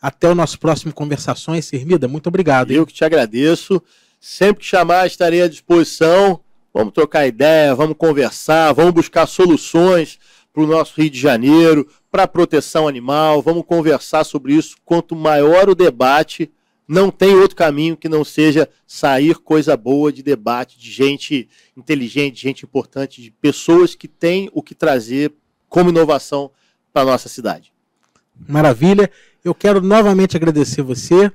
Até o nosso próximo Conversações. Sermida, muito obrigado. Hein? Eu que te agradeço. Sempre que chamar, estarei à disposição. Vamos trocar ideia, vamos conversar, vamos buscar soluções para o nosso Rio de Janeiro, para a proteção animal. Vamos conversar sobre isso. Quanto maior o debate, não tem outro caminho que não seja sair coisa boa de debate, de gente inteligente, de gente importante, de pessoas que têm o que trazer como inovação para a nossa cidade. Maravilha. Eu quero novamente agradecer você.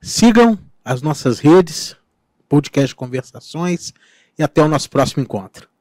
Sigam as nossas redes, podcast Conversações, e até o nosso próximo encontro.